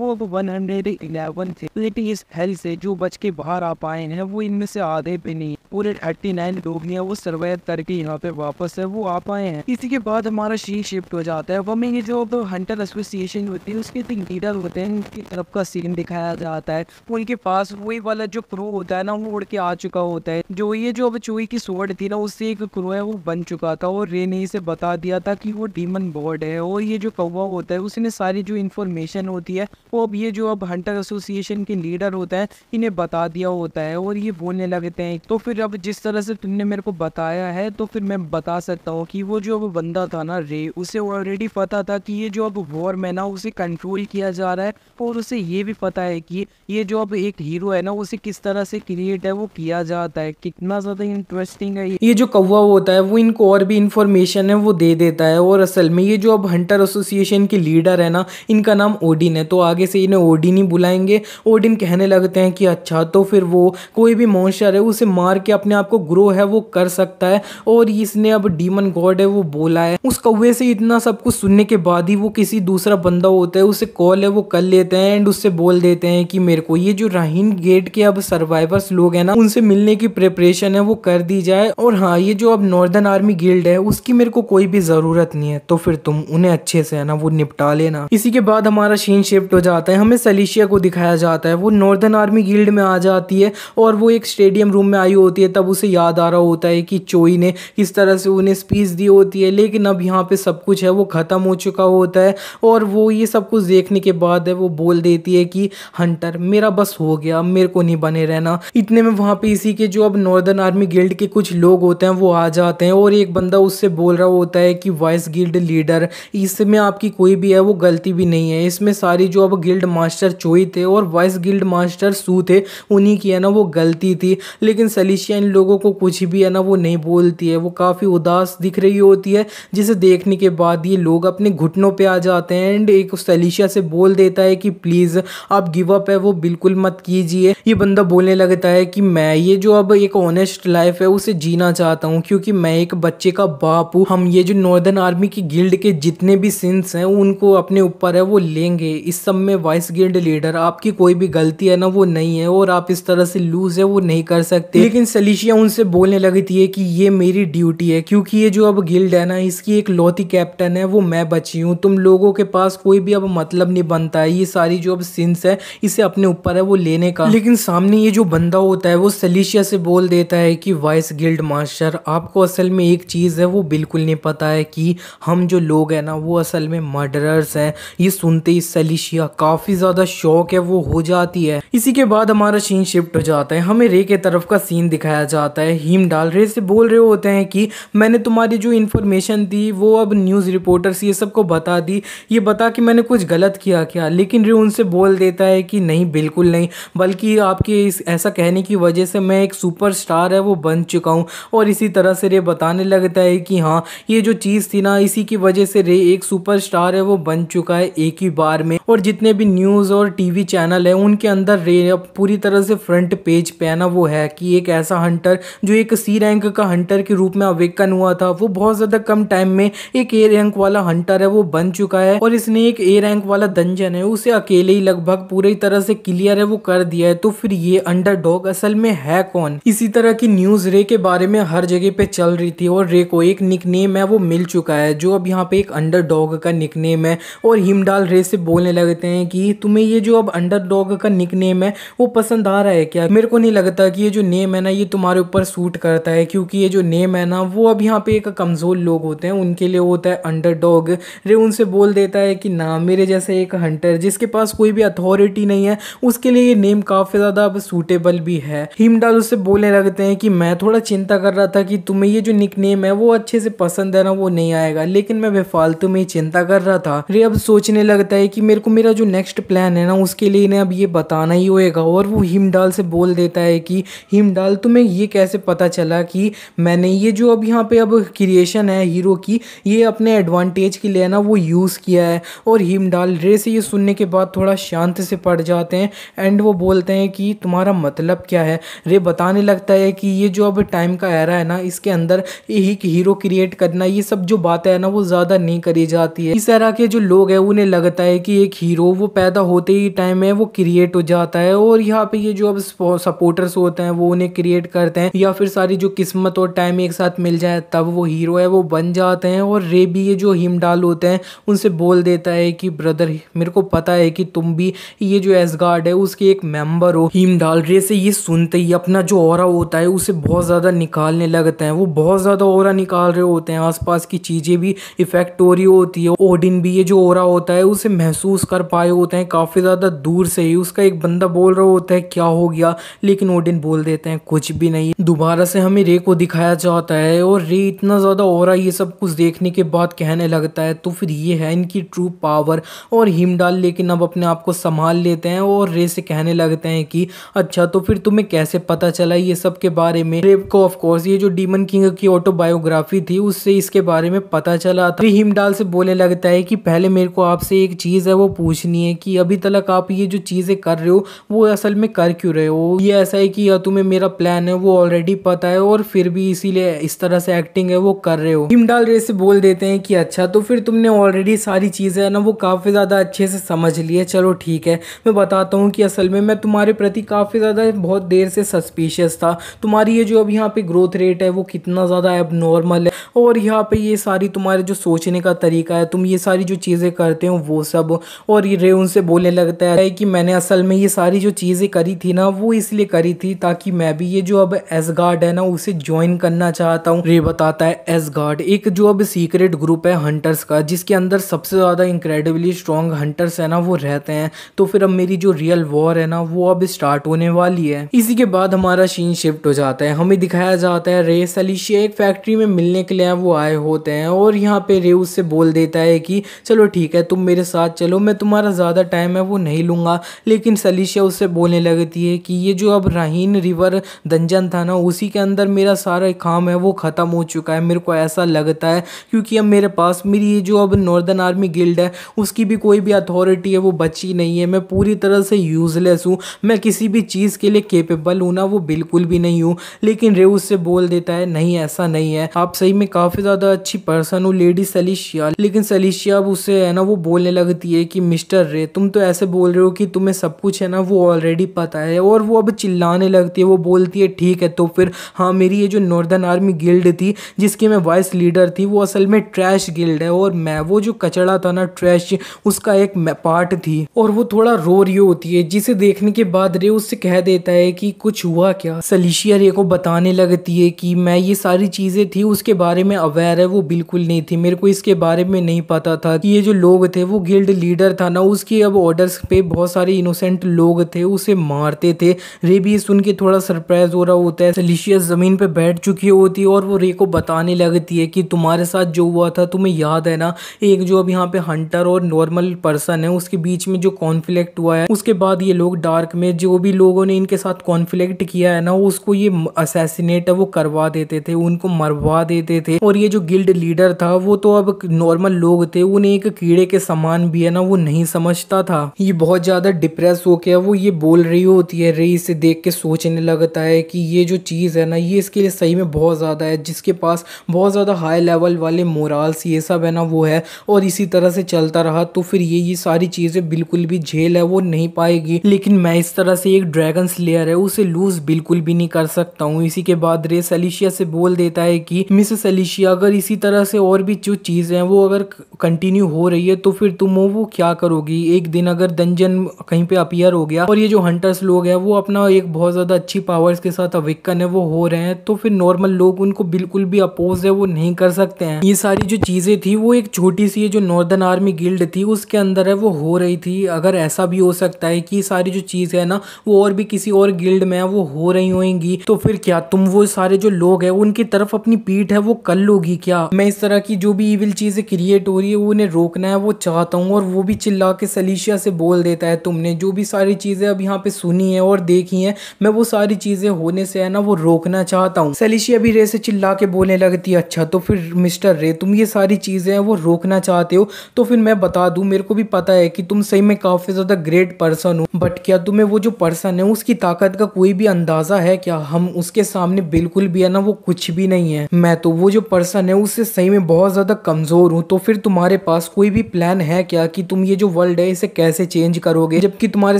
वो वन हंड्रेड इलेवन थे लेकिन इस हेल से जो बच के बाहर आ पाए हैं वो इनमें से आधे पे नहीं पूरे थर्टी नाइन लोग वो सर्वे करके यहाँ पे वापस है वो आ पाए हैं इसी के बाद हमारा शी शिफ्ट हो जाता है में ये जो हंटर एसोसिएशन होती है उसके तीन लीडर होते हैं उनकी तरफ का सीन दिखाया जाता है उनके पास वही वाला जो क्रो होता है ना वो उड़ के आ चुका होता है जो ये जो अब चूही की सोड थी ना उससे एक क्रो है वो बन चुका था और रे ने इसे बता दिया था कि वो डीमन बोर्ड है और ये जो कौवा होता है उसने सारी जो इन्फॉर्मेशन होती है वो अब ये जो अब हंटर एसोसिएशन के लीडर होता है इन्हें बता दिया होता है और ये बोलने लगते हैं तो फिर अब जिस तरह से तुमने मेरे को बताया है तो फिर मैं बता सकता हूँ कि वो जो अब बंदा था ना रे उसे ऑलरेडी पता था कि ये जो अब वॉर मैन है उसे कंट्रोल किया जा रहा है और उसे ये भी पता है कि ये जो अब एक हीरो है ना उसे किस तरह से क्रिएट है वो किया जाता है कितना ज़्यादा इंटरेस्टिंग है ये ये जो कौवा होता है वो इनको और भी इंफॉर्मेशन है वो दे देता है और असल में ये जो अब हंटर एसोसिएशन के लीडर है ना इनका नाम ओडिन है तो आगे से इन्हें ओडिन ही बुलाएंगे ओडिन कहने लगते हैं कि अच्छा तो फिर वो कोई भी मॉन्स्टर है उसे मार के अपने आप को ग्रो है वो कर सकता है और इसने अब डीमन गॉड है वो बोला है उस कौवे से इतना सब कुछ सुन करने के बाद ही वो किसी दूसरा बंदा होता है उसे कॉल है वो कर लेते हैं एंड उससे बोल देते हैं कि मेरे को ये जो राहीन गेट के अब सर्वाइवर्स लोग हैं ना उनसे मिलने की प्रिपरेशन है वो कर दी जाए और हाँ ये जो अब नॉर्दर्न आर्मी गिल्ड है उसकी मेरे को कोई भी ज़रूरत नहीं है तो फिर तुम उन्हें अच्छे से है ना वो निपटा लेना इसी के बाद हमारा शीन शिफ्ट हो जाता है हमें सलीशिया को दिखाया जाता है वो नॉर्दर्न आर्मी गिल्ड में आ जाती है और वो एक स्टेडियम रूम में आई होती है तब उसे याद आ रहा होता है कि चोई ने किस तरह से उन्हें स्पीच दी होती है लेकिन अब यहाँ पे सब कुछ है वो खत्म ख़त्म हो चुका होता है और वो ये सब कुछ देखने के बाद है वो बोल देती है कि हंटर मेरा बस हो गया मेरे को नहीं बने रहना इतने में वहाँ पे इसी के जो अब नॉर्दर्न आर्मी गिल्ड के कुछ लोग होते हैं वो आ जाते हैं और एक बंदा उससे बोल रहा होता है कि वाइस गिल्ड लीडर इसमें आपकी कोई भी है वो गलती भी नहीं है इसमें सारी जो अब गिल्ड मास्टर चोई थे और वाइस गिल्ड मास्टर सू थे उन्हीं की है ना वो गलती थी लेकिन सलीशिया इन लोगों को कुछ भी है ना वो नहीं बोलती है वो काफ़ी उदास दिख रही होती है जिसे देखने के बाद ये लोग अपने घुटनों पे आ जाते हैं एंड एक सलीशा से बोल देता है कि प्लीज़ आप गिव अप है वो बिल्कुल मत कीजिए ये बंदा बोलने लगता है कि मैं ये जो अब एक ऑनेस्ट लाइफ है उसे जीना चाहता हूँ क्योंकि मैं एक बच्चे का बाप हूँ हम ये जो नॉर्दर्न आर्मी की गिल्ड के जितने भी सिंस हैं उनको अपने ऊपर है वो लेंगे इस सब में वाइस गिल्ड लीडर आपकी कोई भी गलती है ना वो नहीं है और आप इस तरह से लूज है वो नहीं कर सकते लेकिन सलीशिया उनसे बोलने लगती है कि ये मेरी ड्यूटी है क्योंकि ये जो अब गिल्ड है ना इसकी एक लौती कैप्टन है वो मैं मैं बची हूँ तुम लोगों के पास कोई भी अब मतलब नहीं बनता है ये सारी जो अब सिंस है इसे अपने ऊपर है वो लेने का लेकिन सामने ये जो बंदा होता है वो सलीशिया से बोल देता है कि वाइस गिल्ड मास्टर आपको असल में एक चीज़ है वो बिल्कुल नहीं पता है कि हम जो लोग हैं ना वो असल में मर्डरर्स हैं ये सुनते ही सलीशिया काफ़ी ज़्यादा शौक है वो हो जाती है इसी के बाद हमारा सीन शिफ्ट हो जाता है हमें रे के तरफ का सीन दिखाया जाता है हीम डाल रे से बोल रहे होते हैं कि मैंने तुम्हारी जो इन्फॉर्मेशन दी वो अब न्यूज़ रिपोर्टर्स ये सब को बता दी ये बता कि मैंने कुछ गलत किया क्या लेकिन रे उनसे बोल देता है कि नहीं बिल्कुल नहीं बल्कि आपके इस ऐसा कहने की वजह से मैं एक सुपर स्टार है वो बन चुका हूँ और इसी तरह से रे बताने लगता है कि हाँ ये जो चीज़ थी ना इसी की वजह से रे एक सुपर स्टार है वो बन चुका है एक ही बार में और जितने भी न्यूज़ और टी चैनल है उनके अंदर रे पूरी तरह से फ्रंट पेज पर है ना वो है कि एक ऐसा हंटर जो एक सी रैंक का हंटर के रूप में अवेकन हुआ था वो बहुत ज़्यादा कम टाइम में एक ए रैंक वाला हंटर है वो बन चुका है और इसने एक ए रैंक वाला दंजन है उसे अकेले ही लगभग पूरी तरह से क्लियर है वो कर दिया है तो फिर ये अंडर असल में है कौन इसी तरह की न्यूज रे के बारे में हर जगह पे चल रही थी और रे को एक निक है वो मिल चुका है जो अब यहाँ पे एक अंडर का निक है और हिमडाल रे से बोलने लगते हैं कि तुम्हें ये जो अब अंडर का निक है वो पसंद आ रहा है क्या मेरे को नहीं लगता कि ये जो नेम है ना ये तुम्हारे ऊपर सूट करता है क्योंकि ये जो नेम है ना वो अब यहाँ पे एक कमज़ोर लोग होते हैं उनके लिए होता है अंडर डॉग रे उनसे बोल देता है कि ना मेरे जैसे एक हंटर जिसके पास कोई भी अथॉरिटी नहीं है उसके लिए ये नेम काफ़ी ज़्यादा अब सूटेबल भी है हिमडाल उससे बोलने लगते हैं कि मैं थोड़ा चिंता कर रहा था कि तुम्हें ये जो निक नेम है वो अच्छे से पसंद है ना वो नहीं आएगा लेकिन मैं बेफालतू में चिंता कर रहा था रे अब सोचने लगता है कि मेरे को मेरा जो नेक्स्ट प्लान है ना उसके लिए इन्हें अब ये बताना ही होएगा और वो हिमडाल से बोल देता है कि हिमडाल तुम्हें ये कैसे पता चला कि मैंने ये जो अब यहाँ पे अब क्रिएशन है हीरो की ये अपने एडवांटेज लैंग्वेज के लिए है वो यूज़ किया है और हिम डाल रे से ये सुनने के बाद थोड़ा शांत से पड़ जाते हैं एंड वो बोलते हैं कि तुम्हारा मतलब क्या है रे बताने लगता है कि ये जो अब टाइम का एरा है ना इसके अंदर एक हीरो क्रिएट करना ये सब जो बातें हैं ना वो ज़्यादा नहीं करी जाती है इस एरा के जो लोग हैं उन्हें लगता है कि एक हीरो वो पैदा होते ही टाइम है वो क्रिएट हो जाता है और यहाँ पर ये जो अब सपोर्टर्स होते हैं वो उन्हें क्रिएट करते हैं या फिर सारी जो किस्मत और टाइम एक साथ मिल जाए तब वो हीरो है वो बन जाते हैं और रे भी ये जो हिम डाल होते हैं उनसे बोल देता है कि ब्रदर मेरे को पता है कि तुम भी ये जो एस गार्ड है उसके एक मेंबर हो हीम डाल रे से ये सुनते ही अपना जो और होता है उसे बहुत ज़्यादा निकालने लगते हैं वो बहुत ज़्यादा और निकाल रहे होते हैं आसपास की चीज़ें भी इफेक्ट हो रही होती है ओडिन भी ये जो और होता है उसे महसूस कर पाए होते हैं काफ़ी ज़्यादा दूर से ही उसका एक बंदा बोल रहा होता है क्या हो गया लेकिन ओडिन बोल देते हैं कुछ भी नहीं दोबारा से हमें रे को दिखाया जाता है और रे इतना ज़्यादा और ये सब कुछ देखने के बाद कहने लगा लगता है तो फिर ये है इनकी ट्रू पावर और हिमडाल लेकिन अब अपने आप को संभाल लेते हैं और रे से कहने लगते हैं कि अच्छा तो फिर तुम्हें कैसे पता चला ये सब के बारे में रेप को ऑफकोर्स ये जो डीमन किंग की ऑटोबायोग्राफी थी उससे इसके बारे में पता चला था हिमडाल से बोलने लगता है कि पहले मेरे को आपसे एक चीज़ है वो पूछनी है कि अभी तक आप ये जो चीज़ें कर रहे हो वो असल में कर क्यों रहे हो ये ऐसा है कि तुम्हें मेरा प्लान है वो ऑलरेडी पता है और फिर भी इसीलिए इस तरह से एक्टिंग है वो कर रहे हो हिमडाल रे से बोल देते हैं कि अच्छा तो तो फिर तुमने ऑलरेडी सारी चीज़ें है ना वो काफ़ी ज़्यादा अच्छे से समझ ली है चलो ठीक है मैं बताता हूँ कि असल में मैं तुम्हारे प्रति काफ़ी ज़्यादा बहुत देर से सस्पिशियस था तुम्हारी ये जो अब यहाँ पे ग्रोथ रेट है वो कितना ज़्यादा अब नॉर्मल है और यहाँ पे ये सारी तुम्हारे जो सोचने का तरीका है तुम ये सारी जो चीज़ें करते हो वो सब और ये रे उनसे बोलने लगता है कि मैंने असल में ये सारी जो चीज़ें करी थी ना वो इसलिए करी थी ताकि मैं भी ये जो अब एस गार्ड है ना उसे ज्वाइन करना चाहता हूँ रे बताता है एस गार्ड एक जो अब सीक्रेट ग्रुप है हंटर हंटर्स का जिसके अंदर सबसे ज़्यादा इंक्रेडिबली स्ट्रॉन्ग हंटर्स है ना वो रहते हैं तो फिर अब मेरी जो रियल वॉर है ना वो अब स्टार्ट होने वाली है इसी के बाद हमारा शीन शिफ्ट हो जाता है हमें दिखाया जाता है रे सलीशिया एक फैक्ट्री में मिलने के लिए वो आए होते हैं और यहाँ पे रे उससे बोल देता है कि चलो ठीक है तुम मेरे साथ चलो मैं तुम्हारा ज़्यादा टाइम है वो नहीं लूँगा लेकिन सलीशिया उससे बोलने लगती है कि ये जो अब राहीन रिवर दंजन था ना उसी के अंदर मेरा सारा काम है वो ख़त्म हो चुका है मेरे को ऐसा लगता है क्योंकि अब मेरे पास मेरी ये जो अब नॉर्दर्न आर्मी गिल्ड है उसकी भी कोई भी अथॉरिटी है वो बची नहीं है मैं पूरी तरह से यूज़लेस हूँ मैं किसी भी चीज़ के लिए केपेबल हूँ ना वो बिल्कुल भी नहीं हूँ लेकिन रे उससे बोल देता है नहीं ऐसा नहीं है आप सही में काफ़ी ज़्यादा अच्छी पर्सन हो लेडी सलीशिया लेकिन सलीशिया अब उससे है ना वो बोलने लगती है कि मिस्टर रे तुम तो ऐसे बोल रहे हो कि तुम्हें सब कुछ है ना वो ऑलरेडी पता है और वो अब चिल्लाने लगती है वो बोलती है ठीक है तो फिर हाँ मेरी ये जो नॉर्दर्न आर्मी गिल्ड थी जिसकी मैं वाइस लीडर थी वो असल में ट्रैश गिल्ड है है और मैं वो जो कचड़ा था ना ट्रैश उसका एक पार्ट थी और वो थोड़ा रो रही होती है जिसे देखने के बाद रे उससे कह देता है कि कुछ हुआ क्या सलीशिया रे को बताने लगती है कि मैं ये सारी चीज़ें थी उसके बारे में अवेयर है वो बिल्कुल नहीं थी मेरे को इसके बारे में नहीं पता था कि ये जो लोग थे वो गिल्ड लीडर था ना उसकी अब ऑर्डर्स पे बहुत सारे इनोसेंट लोग थे उसे मारते थे रे भी सुन के थोड़ा सरप्राइज हो रहा होता है सलीशिया ज़मीन पे बैठ चुकी होती है और वो रे को बताने लगती है कि तुम्हारे साथ जो हुआ था तुम्हें याद बाद है ना एक जो अब यहाँ पे हंटर और नॉर्मल पर्सन है उसके बीच में जो कॉन्फ्लिक्ट हुआ है उसके बाद ये लोग डार्क में जो भी लोगों ने इनके साथ कॉन्फ्लिक्ट किया है ना उसको ये असैसिनेट है वो करवा देते थे उनको मरवा देते थे और ये जो गिल्ड लीडर था वो तो अब नॉर्मल लोग थे उन्हें एक कीड़े के समान भी है ना वो नहीं समझता था ये बहुत ज्यादा डिप्रेस होके वो ये बोल रही होती है रही इसे देख के सोचने लगता है कि ये जो चीज़ है ना ये इसके लिए सही में बहुत ज़्यादा है जिसके पास बहुत ज़्यादा हाई लेवल वाले मोरल्स ये सब है ना वो है और इसी तरह से चलता रहा तो फिर ये ये सारी चीज़ें बिल्कुल भी झेल है वो नहीं पाएगी लेकिन मैं इस तरह से एक ड्रैगन स्लेयर है उसे लूज बिल्कुल भी नहीं कर सकता हूँ इसी के बाद रे एलिशिया से बोल देता है कि मिसेस एलिशिया अगर इसी तरह से और भी जो चीज है वो अगर कंटिन्यू हो रही है तो फिर तुम वो क्या करोगी एक दिन अगर दंजन कहीं पे अपियर हो गया और ये जो हंटर्स लोग हैं वो अपना एक बहुत ज़्यादा अच्छी पावर्स के साथ अवेकन है वो हो रहे हैं तो फिर नॉर्मल लोग उनको बिल्कुल भी अपोज है वो नहीं कर सकते हैं ये सारी जो चीज़ें थी थी वो एक छोटी सी जो नॉर्दर्न आर्मी गिल्ड थी उसके अंदर है वो हो रही थी अगर ऐसा भी हो सकता है कि सारी जो चीज़ है ना वो और भी किसी और गिल्ड में है वो हो रही होंगी तो फिर क्या तुम वो सारे जो लोग है उनकी तरफ अपनी पीठ है वो कर लोगी क्या मैं इस तरह की जो भी इविल चीज़ें क्रिएट हो रही है उन्हें रोकना है वो चाहता हूँ और वो भी चिल्ला के सलीशिया से बोल देता है तुमने जो भी सारी चीज़ें अब यहाँ पे सुनी है और देखी है मैं वो सारी चीज़ें होने से है ना वो रोकना चाहता हूँ सलीशिया भी रे से चिल्ला के बोलने लगती है अच्छा तो फिर मिस्टर रे तुम ये सारी चीज़ चीज़ें हैं वो रोकना चाहते हो तो फिर मैं बता दूँ मेरे को भी पता है कि तुम सही में काफ़ी ज़्यादा ग्रेट पर्सन हो बट क्या तुम्हें वो जो पर्सन है उसकी ताकत का कोई भी अंदाज़ा है क्या हम उसके सामने बिल्कुल भी है ना वो कुछ भी नहीं है मैं तो वो जो पर्सन है उससे सही में बहुत ज़्यादा कमज़ोर हूँ तो फिर तुम्हारे पास कोई भी प्लान है क्या कि तुम ये जो वर्ल्ड है इसे कैसे चेंज करोगे जबकि तुम्हारे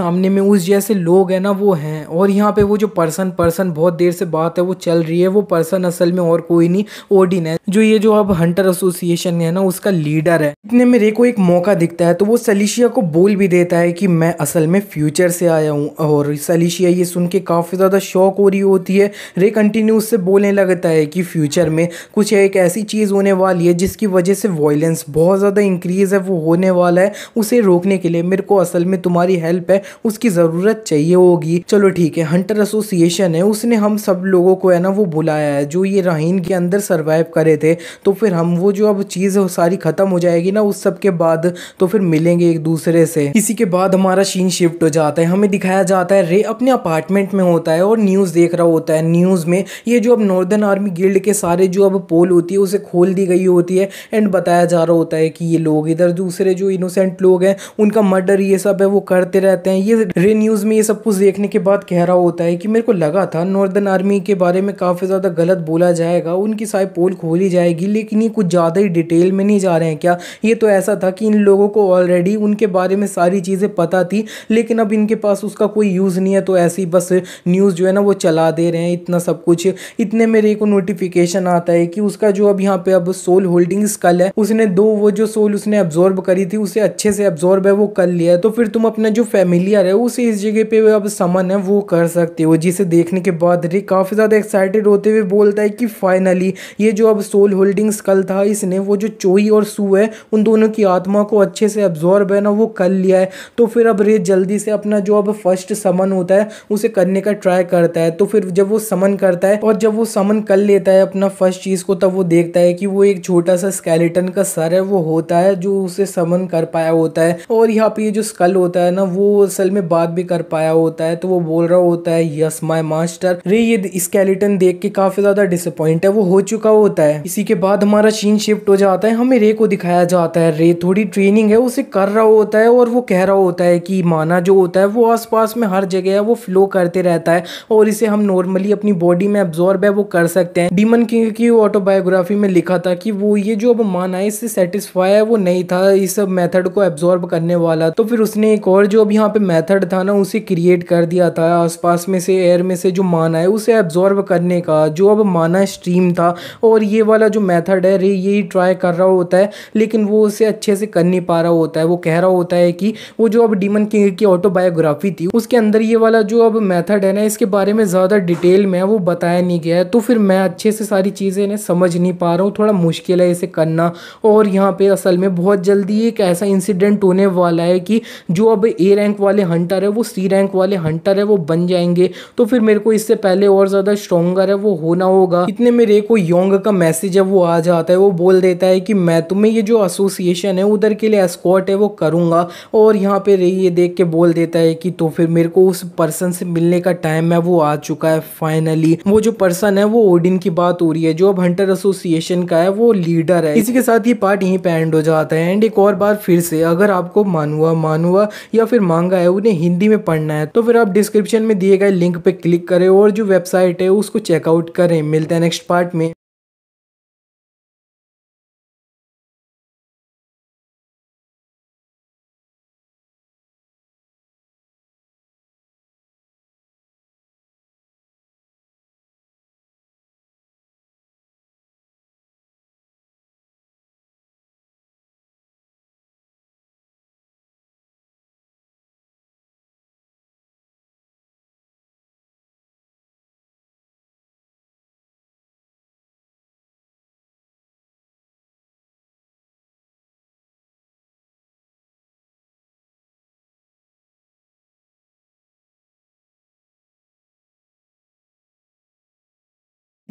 सामने में उस जैसे लोग हैं ना वो हैं और यहाँ पे वो जो पर्सन पर्सन बहुत देर से बात है वो चल रही है वो पर्सन असल में और कोई नहीं ओडिन है जो ये जो अब हंटर एसोसिएशन करनी है ना उसका लीडर है इतने में रे को एक मौका दिखता है तो वो सलीशिया को बोल भी देता है कि मैं असल में फ्यूचर से आया हूँ और सलीशिया ये सुन के काफ़ी ज़्यादा शौक हो रही होती है रे कंटिन्यू उससे बोलने लगता है कि फ्यूचर में कुछ एक ऐसी चीज़ होने वाली है जिसकी वजह से वॉयलेंस बहुत ज़्यादा इंक्रीज़ है वो होने वाला है उसे रोकने के लिए मेरे को असल में तुम्हारी हेल्प है उसकी ज़रूरत चाहिए होगी चलो ठीक है हंटर एसोसिएशन है उसने हम सब लोगों को है ना वो बुलाया है जो ये राहीन के अंदर सर्वाइव करे थे तो फिर हम वो जो अब चीज़ चीज़ सारी ख़त्म हो जाएगी ना उस सब के बाद तो फिर मिलेंगे एक दूसरे से इसी के बाद हमारा शीन शिफ्ट हो जाता है हमें दिखाया जाता है रे अपने अपार्टमेंट में होता है और न्यूज़ देख रहा होता है न्यूज़ में ये जो अब नॉर्दर्न आर्मी गिल्ड के सारे जो अब पोल होती है उसे खोल दी गई होती है एंड बताया जा रहा होता है कि ये लोग इधर दूसरे जो इनोसेंट लोग हैं उनका मर्डर ये सब है वो करते रहते हैं ये रे न्यूज़ में ये सब कुछ देखने के बाद कह रहा होता है कि मेरे को लगा था नॉर्दर्न आर्मी के बारे में काफ़ी ज़्यादा गलत बोला जाएगा उनकी सारी पोल खोली जाएगी लेकिन ये कुछ ज़्यादा ही डिटेल डिटेल में नहीं जा रहे हैं क्या ये तो ऐसा था कि इन लोगों को ऑलरेडी उनके बारे में सारी चीज़ें पता थी लेकिन अब इनके पास उसका कोई यूज़ नहीं है तो ऐसे ही बस न्यूज़ जो है ना वो चला दे रहे हैं इतना सब कुछ इतने मेरे को नोटिफिकेशन आता है कि उसका जो अब यहाँ पे अब सोल होल्डिंग्स कल है उसने दो वो जो सोल उसने एब्जॉर्ब करी थी उसे अच्छे से एब्जॉर्ब है वो कर लिया है तो फिर तुम अपना जो फैमिलियर है उसे इस जगह पे अब समन है वो कर सकते हो जिसे देखने के बाद रे काफ़ी ज़्यादा एक्साइटेड होते हुए बोलता है कि फाइनली ये जो अब सोल होल्डिंग्स कल था इसने वो जो जो चोई और सू है उन दोनों की आत्मा को अच्छे से अब्जॉर्ब है ना वो कर लिया है तो फिर अब रेत जल्दी से अपना जो अब फर्स्ट समन होता है उसे करने का ट्राई करता है तो फिर जब वो समन करता है और जब वो समन कर लेता है अपना फर्स्ट चीज़ को तब वो देखता है कि वो एक छोटा सा स्केलेटन का सर है वो होता है जो उसे समन कर पाया होता है और यहाँ पे ये जो स्कल होता है ना वो असल में बात भी कर पाया होता है तो वो बोल रहा होता है यस माई मास्टर रे ये स्केलेटन देख के काफ़ी ज़्यादा डिसअपॉइंट है वो हो चुका होता है इसी के बाद हमारा सीन शिफ्ट हो जाता जाता है हमें रे को दिखाया जाता है रे थोड़ी ट्रेनिंग है उसे कर रहा होता है और वो कह रहा होता है कि माना जो होता है वो आसपास में हर जगह है वो फ्लो करते रहता है और इसे हम नॉर्मली अपनी बॉडी में एब्जॉर्ब है वो कर सकते हैं डीमन किंग की ऑटोबायोग्राफी में लिखा था कि वो ये जो अब माना है इससे सेटिस्फाई है वो नहीं था इस मेथड को एब्जॉर्ब करने वाला तो फिर उसने एक और जो अब यहाँ पे मेथड था ना उसे क्रिएट कर दिया था आसपास में से एयर में से जो माना है उसे एब्जॉर्ब करने का जो अब माना स्ट्रीम था और ये वाला जो मेथड है रे यही ट्राई कर रहा होता है लेकिन वो उसे अच्छे से कर नहीं पा रहा होता है वो कह रहा होता है कि वो जो अब डीमन किंग की ऑटोबायोग्राफी थी उसके अंदर ये वाला जो अब मैथड है ना इसके बारे में ज़्यादा डिटेल में वो बताया नहीं गया है तो फिर मैं अच्छे से सारी चीज़ें समझ नहीं पा रहा हूँ थोड़ा मुश्किल है इसे करना और यहाँ पे असल में बहुत जल्दी एक ऐसा इंसिडेंट होने वाला है कि जो अब ए रैंक वाले हंटर है वो सी रैंक वाले हंटर है वो बन जाएंगे तो फिर मेरे को इससे पहले और ज़्यादा स्ट्रोंगर है वो होना होगा इतने मेरे को योंग का मैसेज है वो आ जाता है वो बोल देता है है कि मैं तुम्हें ये जो एसोसिएशन है उधर के लिए एस्कॉट है वो करूँगा और यहाँ पर रही ये देख के बोल देता है कि तो फिर मेरे को उस पर्सन से मिलने का टाइम है वो आ चुका है फाइनली वो जो पर्सन है वो ओडिन की बात हो रही है जो अब हंटर एसोसिएशन का है वो लीडर है इसी के साथ ये पार्ट यहीं पे एंड हो जाता है एंड एक और बार फिर से अगर आपको मानुआ मानुआ या फिर मांगा है उन्हें हिंदी में पढ़ना है तो फिर आप डिस्क्रिप्शन में दिए गए लिंक पे क्लिक करें और जो वेबसाइट है उसको चेकआउट करें मिलते हैं नेक्स्ट पार्ट में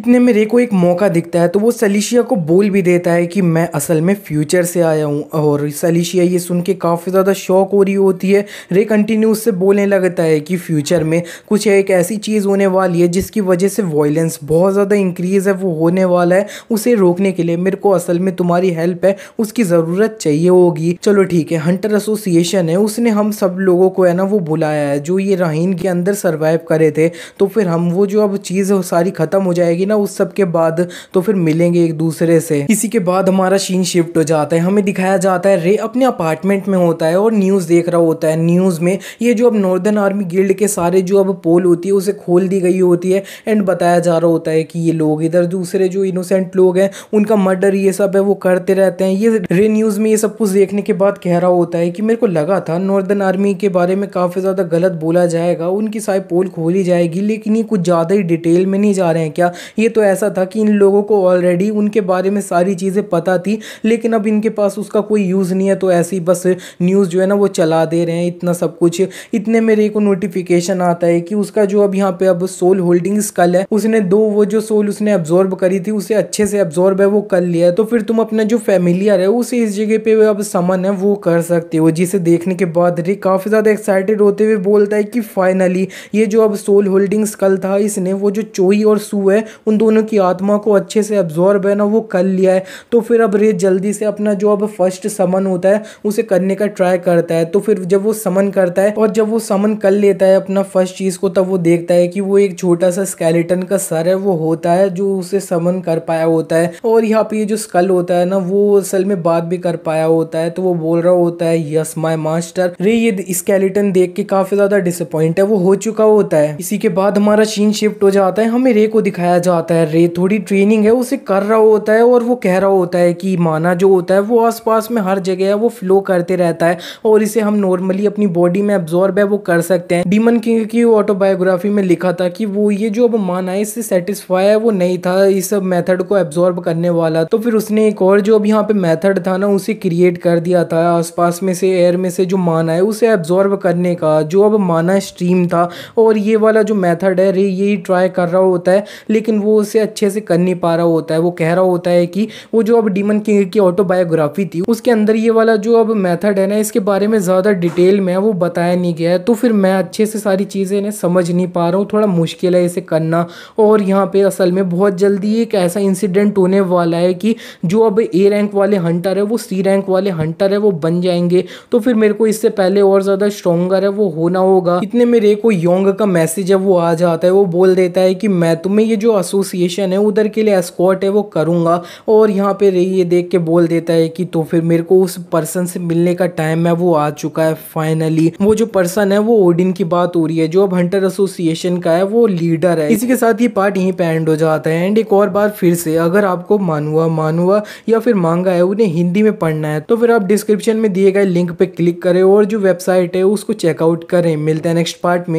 इतने में रे को एक मौका दिखता है तो वो सलीशिया को बोल भी देता है कि मैं असल में फ्यूचर से आया हूँ और सलीशिया ये सुन के काफ़ी ज़्यादा शौक हो रही होती है रे कंटिन्यू उससे बोलने लगता है कि फ्यूचर में कुछ एक ऐसी चीज़ होने वाली है जिसकी वजह से वॉयलेंस बहुत ज़्यादा इंक्रीज़ है वो होने वाला है उसे रोकने के लिए मेरे को असल में तुम्हारी हेल्प है उसकी ज़रूरत चाहिए होगी चलो ठीक है हंटर एसोसिएशन है उसने हम सब लोगों को है ना वो बुलाया है जो ये राहीन के अंदर सर्वाइव करे थे तो फिर हम वो जो अब चीज़ सारी ख़त्म हो जाएगी ना ना उस सब के बाद तो फिर मिलेंगे एक दूसरे से इसी के बाद हमारा शीन शिफ्ट हो जाता है हमें दिखाया जाता है रे अपने अपार्टमेंट में होता है और न्यूज़ देख रहा होता है न्यूज़ में ये जो अब नॉर्दर्न आर्मी गिल्ड के सारे जो अब पोल होती है उसे खोल दी गई होती है एंड बताया जा रहा होता है कि ये लोग इधर दूसरे जो इनोसेंट लोग हैं उनका मर्डर ये सब है वो करते रहते हैं ये रे न्यूज़ में ये सब कुछ देखने के बाद कह रहा होता है कि मेरे को लगा था नॉर्दर्न आर्मी के बारे में काफ़ी ज़्यादा गलत बोला जाएगा उनकी सारी पोल खोली जाएगी लेकिन ये कुछ ज़्यादा ही डिटेल में नहीं जा रहे हैं क्या ये ये तो ऐसा था कि इन लोगों को ऑलरेडी उनके बारे में सारी चीज़ें पता थी लेकिन अब इनके पास उसका कोई यूज़ नहीं है तो ऐसी बस न्यूज़ जो है ना वो चला दे रहे हैं इतना सब कुछ इतने मेरे को नोटिफिकेशन आता है कि उसका जो अब यहाँ पे अब सोल होल्डिंग स्कल है उसने दो वो जो सोल उसने एब्जॉर्ब करी थी उसे अच्छे से एब्जॉर्ब है वो कर लिया तो फिर तुम अपना जो फैमिलियर है उसे इस जगह पर अब समन है वो कर सकते हो जिसे देखने के बाद रे काफ़ी ज़्यादा एक्साइटेड होते हुए बोलता है कि फाइनली ये जो अब सोल होल्डिंग स्कल था इसने वो जो चोई और सू है उन दोनों की आत्मा को अच्छे से अब्जॉर्ब है ना वो कर लिया है तो फिर अब रे जल्दी से अपना जो अब फर्स्ट समन होता है उसे करने का ट्राई करता है तो फिर जब वो समन करता है और जब वो समन कर लेता है अपना फर्स्ट चीज़ को तब वो देखता है कि वो एक छोटा सा स्केलेटन का सर है वो होता है जो उसे समन कर पाया होता है और यहाँ पे जो स्कल होता है ना वो असल में बात भी कर पाया होता है तो वो बोल रहा होता है यस माई मास्टर रे ये स्केलेटन देख के काफ़ी ज़्यादा डिसअपॉइंट है वो हो चुका होता है इसी के बाद हमारा सीन शिफ्ट हो जाता है हमें रे को दिखाया जाता आता है रे थोड़ी ट्रेनिंग है उसे कर रहा होता है और वो कह रहा होता है कि माना जो होता है वो आसपास में हर जगह है वो फ्लो करते रहता है और इसे हम नॉर्मली अपनी बॉडी में एब्जॉर्ब है वो कर सकते हैं डीमन किंग की ऑटोबायोग्राफी में लिखा था कि वो ये जो अब माना है इससे सेटिस्फाई है वो नहीं था इस मेथड को एब्जॉर्ब करने वाला तो फिर उसने एक और जो अब यहाँ पे मैथड था ना उसे क्रिएट कर दिया था आसपास में से एयर में से जो माना है उसे एब्जॉर्ब करने का जो अब माना स्ट्रीम था और ये वाला जो मैथड है रे यही ट्राई कर रहा होता है लेकिन वो उसे अच्छे से कर नहीं पा रहा होता है वो कह रहा होता है कि वो जो अब डीमन किंग की ऑटोबायोग्राफी थी उसके अंदर ये वाला जो अब मेथड है ना इसके बारे में ज़्यादा डिटेल में वो बताया नहीं गया है तो फिर मैं अच्छे से सारी चीज़ें इन्हें समझ नहीं पा रहा हूँ थोड़ा मुश्किल है इसे करना और यहाँ पे असल में बहुत जल्दी एक ऐसा इंसिडेंट होने वाला है कि जो अब ए रैंक वाले हंटर है वो सी रैंक वाले हंटर है वो बन जाएंगे तो फिर मेरे को इससे पहले और ज़्यादा स्ट्रॉन्गर है वो होना होगा इतने मेरे को योंग का मैसेज है वो आ जाता है वो बोल देता है कि मैं तुम्हें ये जो असो एसोसिएशन है उधर के लिए एस्कॉट है वो करूँगा और यहाँ पे ये देख के बोल देता है कि तो फिर मेरे को उस पर्सन से मिलने का टाइम है वो आ चुका है फाइनली वो जो पर्सन है वो ओडिन की बात हो रही है जो अब हंटर एसोसिएशन का है वो लीडर है इसी के साथ ये पार्ट यहीं पे एंड हो जाता है एंड एक और बार फिर से अगर आपको मानुआ मानुआ या फिर मांगा है उन्हें हिंदी में पढ़ना है तो फिर आप डिस्क्रिप्शन में दिए गए लिंक पे क्लिक करें और जो वेबसाइट है उसको चेकआउट करें मिलता है नेक्स्ट पार्ट में